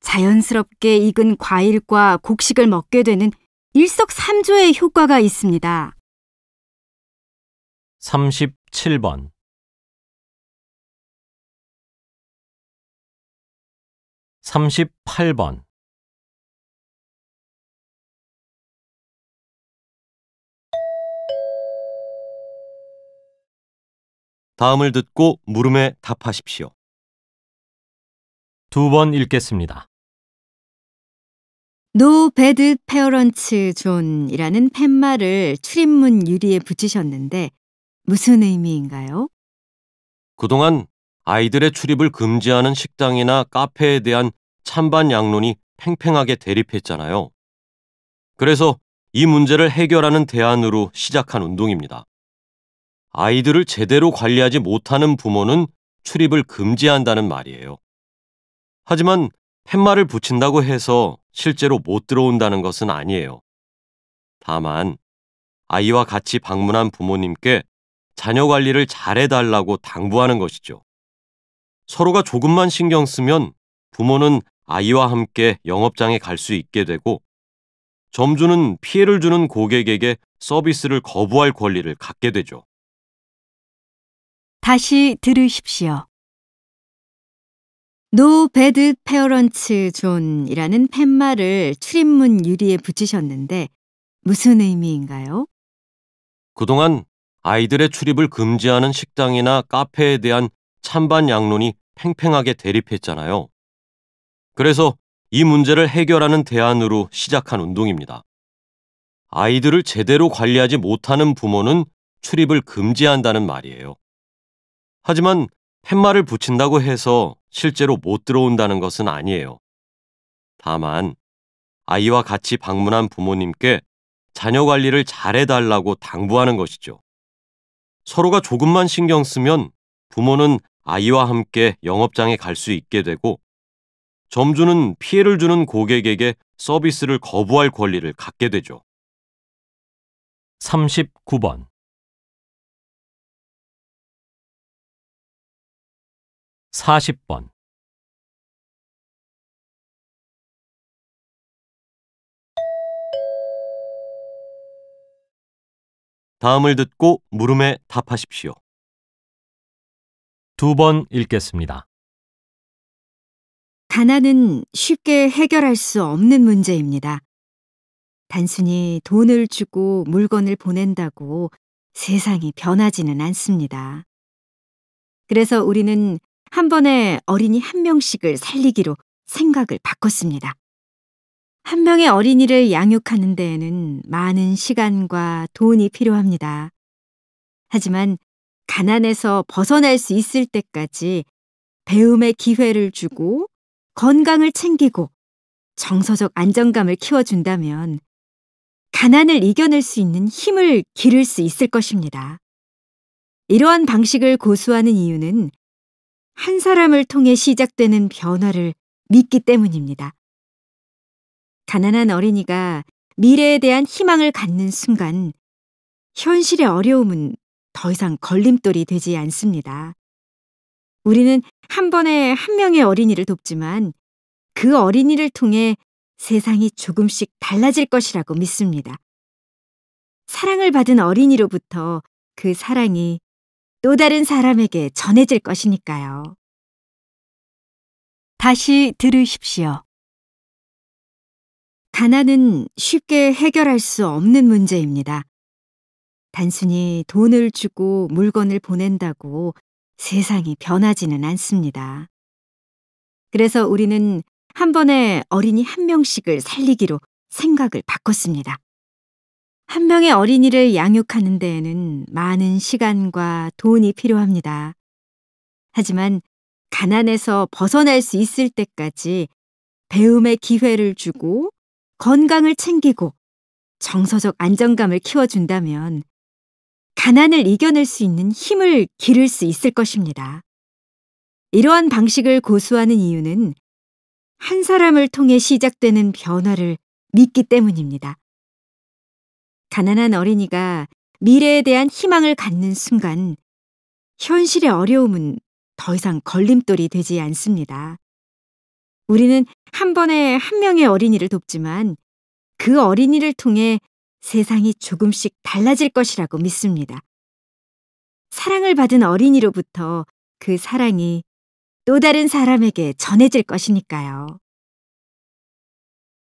자연스럽게 익은 과일과 곡식을 먹게 되는 일석삼조의 효과가 있습니다. 37번 3 8번 다음을 듣고 물음에 답하십시오. 두 번 읽겠습니다. 노 배드 페어런츠 존이라는 팻말을 출입문 유리에 붙이셨는데 무슨 의미인가요? 그동안 아이들의 출입을 금지하는 식당이나 카페에 대한 찬반 양론이 팽팽하게 대립했잖아요. 그래서 이 문제를 해결하는 대안으로 시작한 운동입니다. 아이들을 제대로 관리하지 못하는 부모는 출입을 금지한다는 말이에요. 하지만 팻말을 붙인다고 해서 실제로 못 들어온다는 것은 아니에요. 다만 아이와 같이 방문한 부모님께 자녀 관리를 잘해달라고 당부하는 것이죠. 서로가 조금만 신경 쓰면 부모는 아이와 함께 영업장에 갈 수 있게 되고 점주는 피해를 주는 고객에게 서비스를 거부할 권리를 갖게 되죠. 다시 들으십시오. 노 배드 페어런츠 존이라는 팻말을 출입문 유리에 붙이셨는데 무슨 의미인가요? 그동안 아이들의 출입을 금지하는 식당이나 카페에 대한 찬반 양론이 팽팽하게 대립했잖아요. 그래서 이 문제를 해결하는 대안으로 시작한 운동입니다. 아이들을 제대로 관리하지 못하는 부모는 출입을 금지한다는 말이에요. 하지만 팻말을 붙인다고 해서 실제로 못 들어온다는 것은 아니에요. 다만 아이와 같이 방문한 부모님께 자녀 관리를 잘해달라고 당부하는 것이죠. 서로가 조금만 신경 쓰면 부모는 아이와 함께 영업장에 갈 수 있게 되고 점주는 피해를 주는 고객에게 서비스를 거부할 권리를 갖게 되죠. 39번 40번 다음을 듣고 물음에 답하십시오. 두 번 읽겠습니다. 가난은 쉽게 해결할 수 없는 문제입니다. 단순히 돈을 주고 물건을 보낸다고 세상이 변하지는 않습니다. 그래서 우리는 한 번에 어린이 한 명씩을 살리기로 생각을 바꿨습니다. 한 명의 어린이를 양육하는 데에는 많은 시간과 돈이 필요합니다. 하지만 가난에서 벗어날 수 있을 때까지 배움의 기회를 주고 건강을 챙기고 정서적 안정감을 키워준다면 가난을 이겨낼 수 있는 힘을 기를 수 있을 것입니다. 이러한 방식을 고수하는 이유는 한 사람을 통해 시작되는 변화를 믿기 때문입니다. 가난한 어린이가 미래에 대한 희망을 갖는 순간 현실의 어려움은 더 이상 걸림돌이 되지 않습니다. 우리는 한 번에 한 명의 어린이를 돕지만 그 어린이를 통해 세상이 조금씩 달라질 것이라고 믿습니다. 사랑을 받은 어린이로부터 그 사랑이 또 다른 사람에게 전해질 것이니까요. 다시 들으십시오. 가난은 쉽게 해결할 수 없는 문제입니다. 단순히 돈을 주고 물건을 보낸다고 세상이 변하지는 않습니다. 그래서 우리는 한 번에 어린이 한 명씩을 살리기로 생각을 바꿨습니다. 한 명의 어린이를 양육하는 데에는 많은 시간과 돈이 필요합니다. 하지만 가난에서 벗어날 수 있을 때까지 배움의 기회를 주고 건강을 챙기고 정서적 안정감을 키워준다면 가난을 이겨낼 수 있는 힘을 기를 수 있을 것입니다. 이러한 방식을 고수하는 이유는 한 사람을 통해 시작되는 변화를 믿기 때문입니다. 가난한 어린이가 미래에 대한 희망을 갖는 순간 현실의 어려움은 더 이상 걸림돌이 되지 않습니다. 우리는 한 번에 한 명의 어린이를 돕지만 그 어린이를 통해 세상이 조금씩 달라질 것이라고 믿습니다. 사랑을 받은 어린이로부터 그 사랑이 또 다른 사람에게 전해질 것이니까요.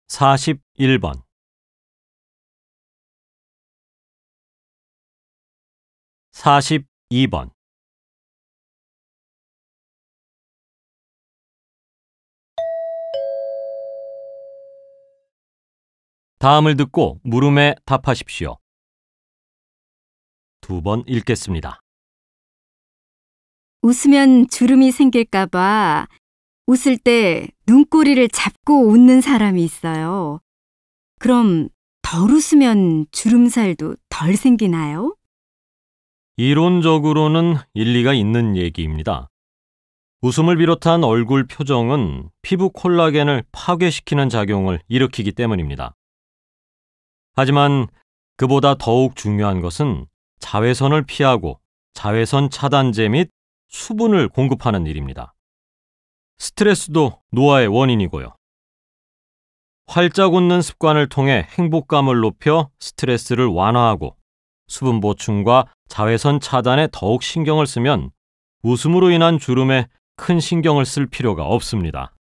41번 42번 다음을 듣고 물음에 답하십시오. 두 번 읽겠습니다. 웃으면 주름이 생길까봐 웃을 때 눈꼬리를 잡고 웃는 사람이 있어요. 그럼 덜 웃으면 주름살도 덜 생기나요? 이론적으로는 일리가 있는 얘기입니다. 웃음을 비롯한 얼굴 표정은 피부 콜라겐을 파괴시키는 작용을 일으키기 때문입니다. 하지만 그보다 더욱 중요한 것은 자외선을 피하고 자외선 차단제 및 수분을 공급하는 일입니다. 스트레스도 노화의 원인이고요. 활짝 웃는 습관을 통해 행복감을 높여 스트레스를 완화하고 수분 보충과 자외선 차단에 더욱 신경을 쓰면 웃음으로 인한 주름에 큰 신경을 쓸 필요가 없습니다.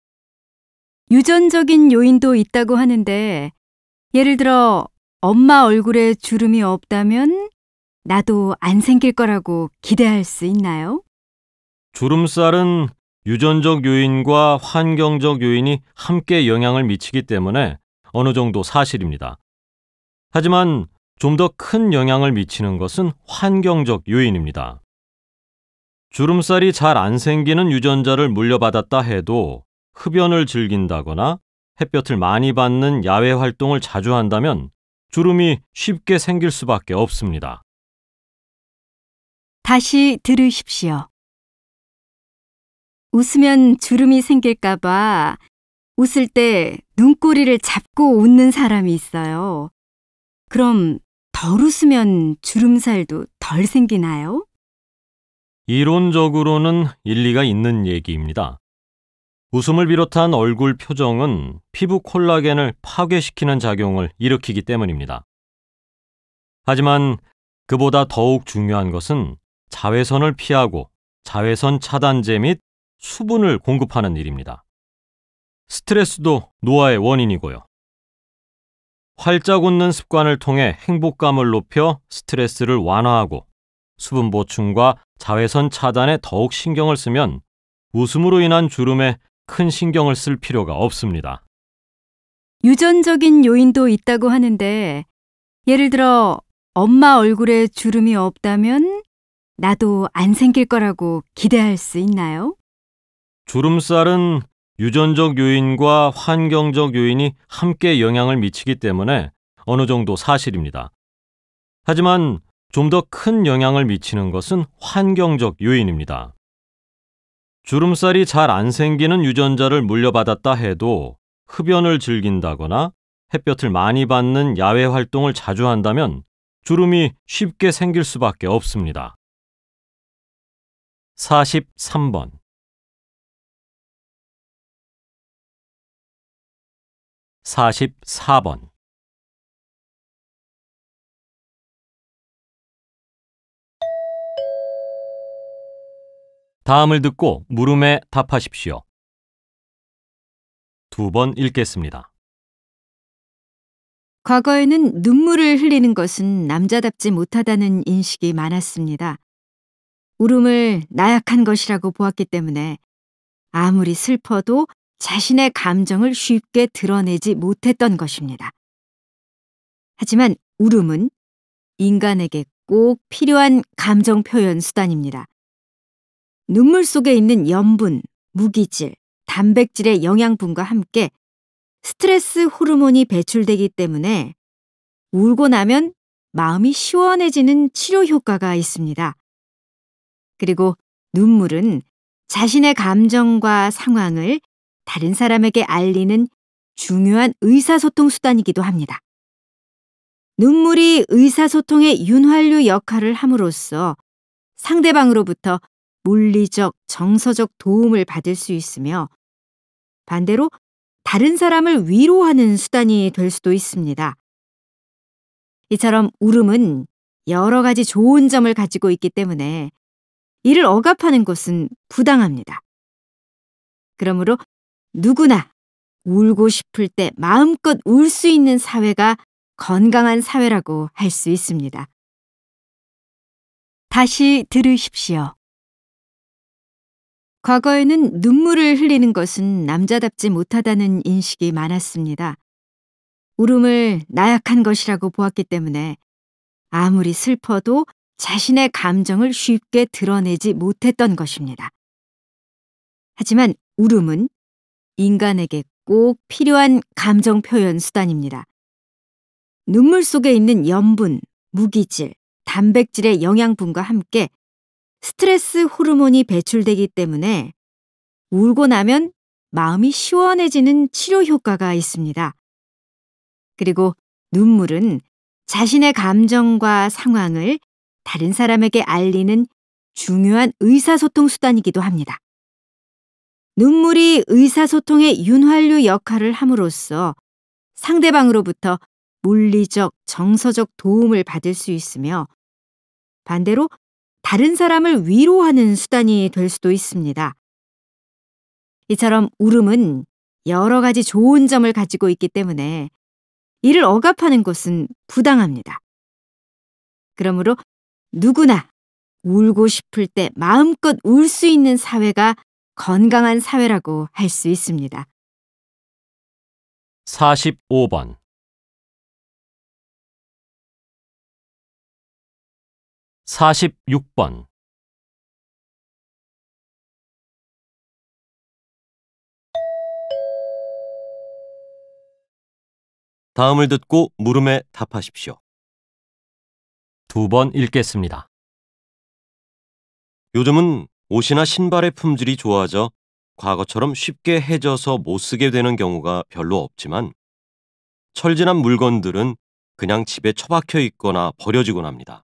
유전적인 요인도 있다고 하는데 예를 들어 엄마 얼굴에 주름이 없다면 나도 안 생길 거라고 기대할 수 있나요? 주름살은 유전적 요인과 환경적 요인이 함께 영향을 미치기 때문에 어느 정도 사실입니다. 하지만 좀더큰 영향을 미치는 것은 환경적 요인입니다. 주름살이 잘 안 생기는 유전자를 물려받았다 해도 흡연을 즐긴다거나 햇볕을 많이 받는 야외 활동을 자주 한다면 주름이 쉽게 생길 수밖에 없습니다. 다시 들으십시오. 웃으면 주름이 생길까봐 웃을 때 눈꼬리를 잡고 웃는 사람이 있어요. 그럼 덜 웃으면 주름살도 덜 생기나요? 이론적으로는 일리가 있는 얘기입니다. 웃음을 비롯한 얼굴 표정은 피부 콜라겐을 파괴시키는 작용을 일으키기 때문입니다. 하지만 그보다 더욱 중요한 것은 자외선을 피하고 자외선 차단제 및 수분을 공급하는 일입니다. 스트레스도 노화의 원인이고요. 활짝 웃는 습관을 통해 행복감을 높여 스트레스를 완화하고 수분 보충과 자외선 차단에 더욱 신경을 쓰면 웃음으로 인한 주름에 큰 신경을 쓸 필요가 없습니다. 유전적인 요인도 있다고 하는데 예를 들어 엄마 얼굴에 주름이 없다면 나도 안 생길 거라고 기대할 수 있나요? 주름살은 유전적 요인과 환경적 요인이 함께 영향을 미치기 때문에 어느 정도 사실입니다. 하지만 좀 더 큰 영향을 미치는 것은 환경적 요인입니다. 주름살이 잘 안 생기는 유전자를 물려받았다 해도 흡연을 즐긴다거나 햇볕을 많이 받는 야외 활동을 자주 한다면 주름이 쉽게 생길 수밖에 없습니다. 43번 44번 다음을 듣고 물음에 답하십시오. 두 번 읽겠습니다. 과거에는 눈물을 흘리는 것은 남자답지 못하다는 인식이 많았습니다. 울음을 나약한 것이라고 보았기 때문에 아무리 슬퍼도 자신의 감정을 쉽게 드러내지 못했던 것입니다. 하지만 울음은 인간에게 꼭 필요한 감정 표현 수단입니다. 눈물 속에 있는 염분, 무기질, 단백질의 영양분과 함께 스트레스 호르몬이 배출되기 때문에 울고 나면 마음이 시원해지는 치료 효과가 있습니다. 그리고 눈물은 자신의 감정과 상황을 다른 사람에게 알리는 중요한 의사소통 수단이기도 합니다. 눈물이 의사소통의 윤활유 역할을 함으로써 상대방으로부터 물리적, 정서적 도움을 받을 수 있으며 반대로 다른 사람을 위로하는 수단이 될 수도 있습니다. 이처럼 울음은 여러 가지 좋은 점을 가지고 있기 때문에 이를 억압하는 것은 부당합니다. 그러므로 누구나 울고 싶을 때 마음껏 울 수 있는 사회가 건강한 사회라고 할 수 있습니다. 다시 들으십시오. 과거에는 눈물을 흘리는 것은 남자답지 못하다는 인식이 많았습니다. 울음을 나약한 것이라고 보았기 때문에 아무리 슬퍼도 자신의 감정을 쉽게 드러내지 못했던 것입니다. 하지만 울음은 인간에게 꼭 필요한 감정 표현 수단입니다. 눈물 속에 있는 염분, 무기질, 단백질의 영양분과 함께 스트레스 호르몬이 배출되기 때문에 울고 나면 마음이 시원해지는 치료 효과가 있습니다. 그리고 눈물은 자신의 감정과 상황을 다른 사람에게 알리는 중요한 의사소통 수단이기도 합니다. 눈물이 의사소통의 윤활유 역할을 함으로써 상대방으로부터 물리적, 정서적 도움을 받을 수 있으며 반대로 다른 사람을 위로하는 수단이 될 수도 있습니다. 이처럼 울음은 여러 가지 좋은 점을 가지고 있기 때문에 이를 억압하는 것은 부당합니다. 그러므로 누구나 울고 싶을 때 마음껏 울 수 있는 사회가 건강한 사회라고 할 수 있습니다. 45번 4 6번 다음을 듣고 물음에 답하십시오. 두 번 읽겠습니다. 요즘은 옷이나 신발의 품질이 좋아져 과거처럼 쉽게 해져서 못 쓰게 되는 경우가 별로 없지만 철진한 물건들은 그냥 집에 처박혀 있거나 버려지곤 합니다.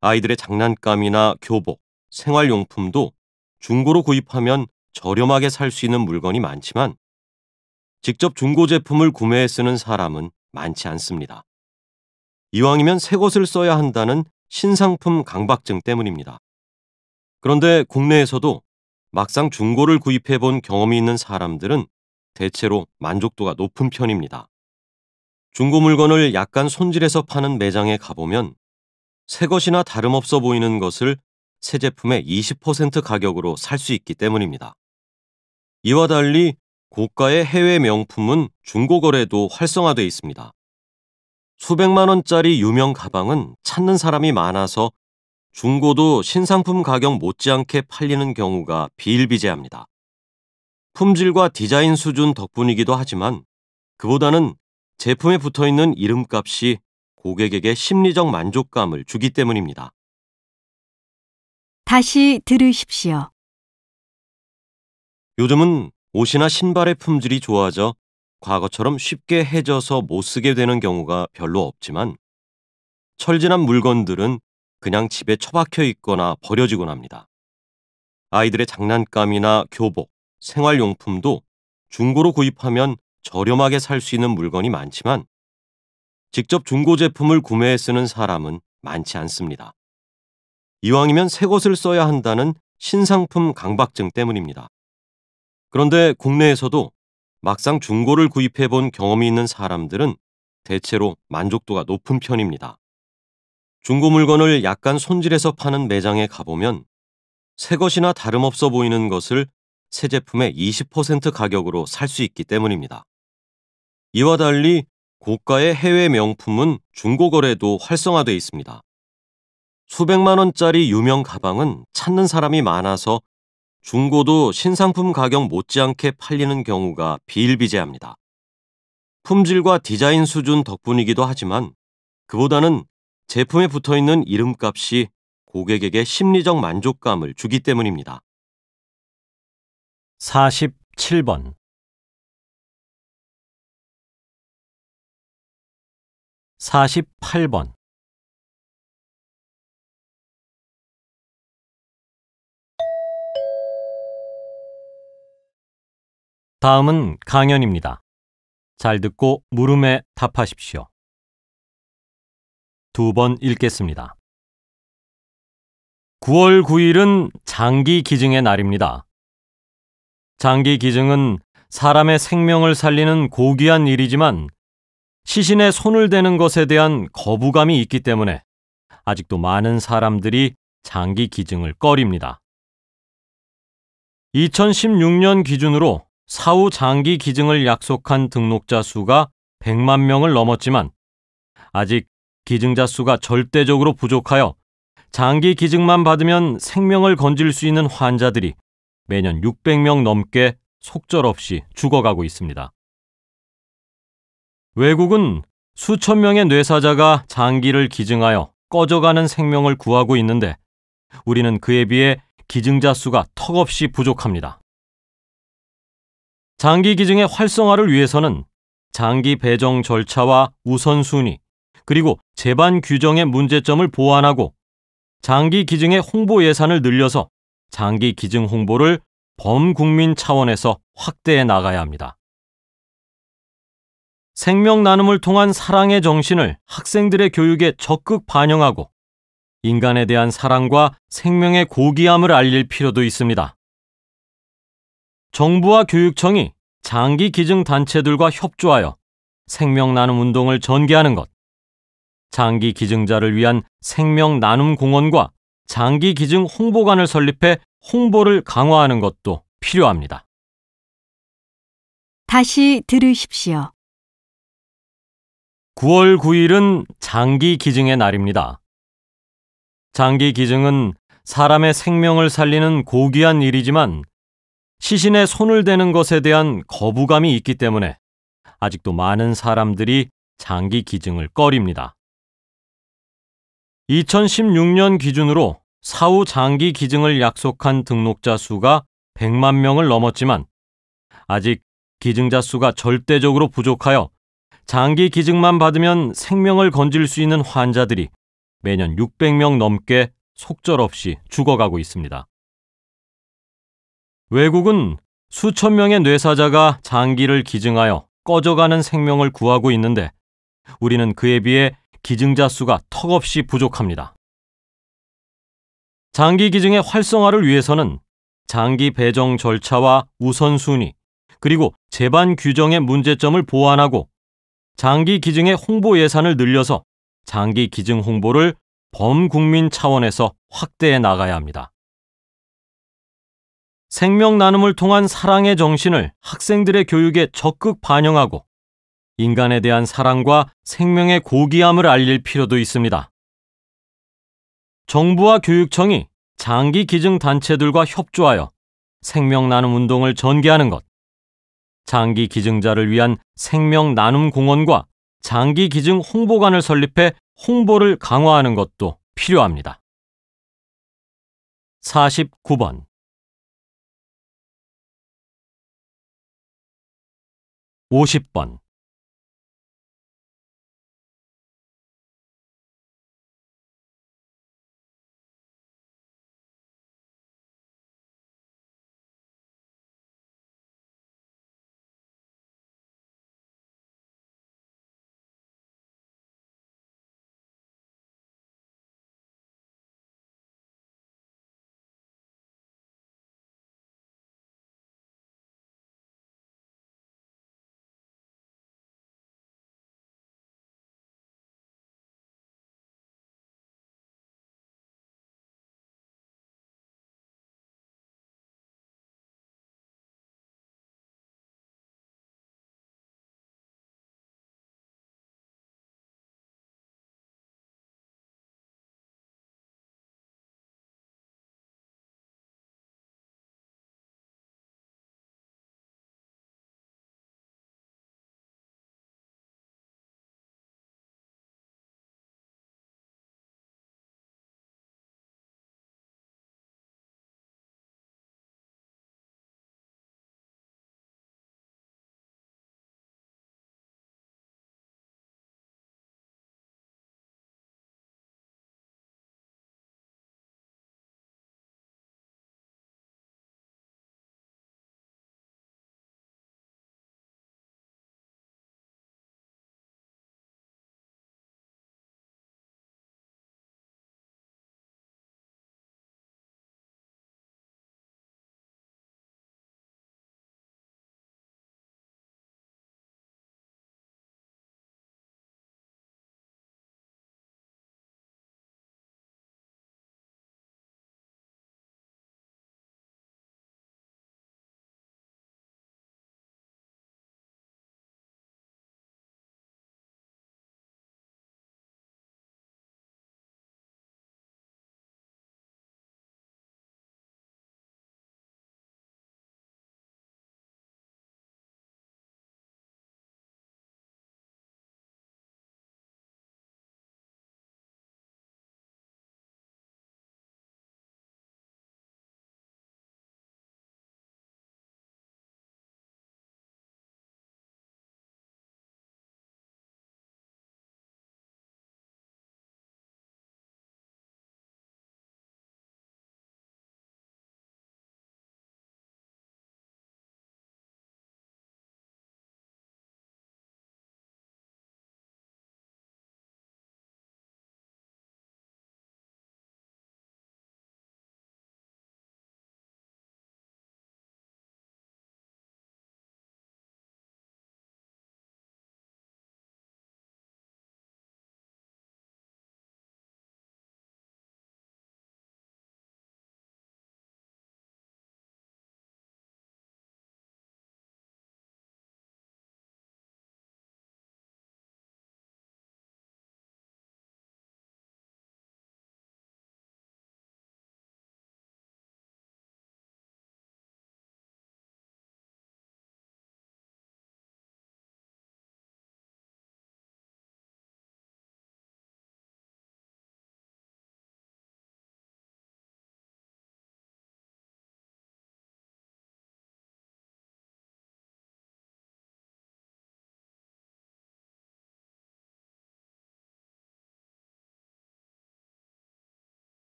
아이들의 장난감이나 교복, 생활용품도 중고로 구입하면 저렴하게 살 수 있는 물건이 많지만 직접 중고 제품을 구매해 쓰는 사람은 많지 않습니다. 이왕이면 새 것을 써야 한다는 신상품 강박증 때문입니다. 그런데 국내에서도 막상 중고를 구입해 본 경험이 있는 사람들은 대체로 만족도가 높은 편입니다. 중고 물건을 약간 손질해서 파는 매장에 가보면 새 것이나 다름없어 보이는 것을 새 제품의 20% 가격으로 살 수 있기 때문입니다. 이와 달리 고가의 해외 명품은 중고 거래도 활성화돼 있습니다. 수백만 원짜리 유명 가방은 찾는 사람이 많아서 중고도 신상품 가격 못지않게 팔리는 경우가 비일비재합니다. 품질과 디자인 수준 덕분이기도 하지만 그보다는 제품에 붙어 있는 이름값이 고객에게 심리적 만족감을 주기 때문입니다. 다시 들으십시오. 요즘은 옷이나 신발의 품질이 좋아져 과거처럼 쉽게 해져서 못 쓰게 되는 경우가 별로 없지만 철진한 물건들은 그냥 집에 처박혀 있거나 버려지곤 합니다. 아이들의 장난감이나 교복, 생활용품도 중고로 구입하면 저렴하게 살 수 있는 물건이 많지만 직접 중고 제품을 구매해 쓰는 사람은 많지 않습니다. 이왕이면 새 것을 써야 한다는 신상품 강박증 때문입니다. 그런데 국내에서도 막상 중고를 구입해 본 경험이 있는 사람들은 대체로 만족도가 높은 편입니다. 중고 물건을 약간 손질해서 파는 매장에 가보면 새 것이나 다름없어 보이는 것을 새 제품의 20% 가격으로 살 수 있기 때문입니다. 이와 달리 고가의 해외 명품은 중고거래도 활성화돼 있습니다. 수백만 원짜리 유명 가방은 찾는 사람이 많아서 중고도 신상품 가격 못지않게 팔리는 경우가 비일비재합니다. 품질과 디자인 수준 덕분이기도 하지만 그보다는 제품에 붙어 있는 이름값이 고객에게 심리적 만족감을 주기 때문입니다. 47번 4 8번 다음은 강연입니다. 잘 듣고 물음에 답하십시오. 두번 읽겠습니다. 9월 9일은 장기 기증의 날입니다. 장기 기증은 사람의 생명을 살리는 고귀한 일이지만 시신에 손을 대는 것에 대한 거부감이 있기 때문에 아직도 많은 사람들이 장기 기증을 꺼립니다. 2016년 기준으로 사후 장기 기증을 약속한 등록자 수가 100만 명을 넘었지만 아직 기증자 수가 절대적으로 부족하여 장기 기증만 받으면 생명을 건질 수 있는 환자들이 매년 600명 넘게 속절없이 죽어가고 있습니다. 외국은 수천 명의 뇌사자가 장기를 기증하여 꺼져가는 생명을 구하고 있는데 우리는 그에 비해 기증자 수가 턱없이 부족합니다. 장기 기증의 활성화를 위해서는 장기 배정 절차와 우선순위, 그리고 재반 규정의 문제점을 보완하고 장기 기증의 홍보 예산을 늘려서 장기 기증 홍보를 범국민 차원에서 확대해 나가야 합니다. 생명 나눔을 통한 사랑의 정신을 학생들의 교육에 적극 반영하고 인간에 대한 사랑과 생명의 고귀함을 알릴 필요도 있습니다. 정부와 교육청이 장기 기증 단체들과 협조하여 생명 나눔 운동을 전개하는 것, 장기 기증자를 위한 생명 나눔 공원과 장기 기증 홍보관을 설립해 홍보를 강화하는 것도 필요합니다. 다시 들으십시오. 9월 9일은 장기 기증의 날입니다. 장기 기증은 사람의 생명을 살리는 고귀한 일이지만 시신에 손을 대는 것에 대한 거부감이 있기 때문에 아직도 많은 사람들이 장기 기증을 꺼립니다. 2016년 기준으로 사후 장기 기증을 약속한 등록자 수가 100만 명을 넘었지만 아직 기증자 수가 절대적으로 부족하여 장기 기증만 받으면 생명을 건질 수 있는 환자들이 매년 600명 넘게 속절없이 죽어가고 있습니다. 외국은 수천 명의 뇌사자가 장기를 기증하여 꺼져가는 생명을 구하고 있는데 우리는 그에 비해 기증자 수가 턱없이 부족합니다. 장기 기증의 활성화를 위해서는 장기 배정 절차와 우선순위, 그리고 재반 규정의 문제점을 보완하고 장기 기증의 홍보 예산을 늘려서 장기 기증 홍보를 범국민 차원에서 확대해 나가야 합니다. 생명 나눔을 통한 사랑의 정신을 학생들의 교육에 적극 반영하고 인간에 대한 사랑과 생명의 고귀함을 알릴 필요도 있습니다. 정부와 교육청이 장기 기증 단체들과 협조하여 생명 나눔 운동을 전개하는 것, 장기 기증자를 위한 생명 나눔 공원과 장기 기증 홍보관을 설립해 홍보를 강화하는 것도 필요합니다. 49번 5 0번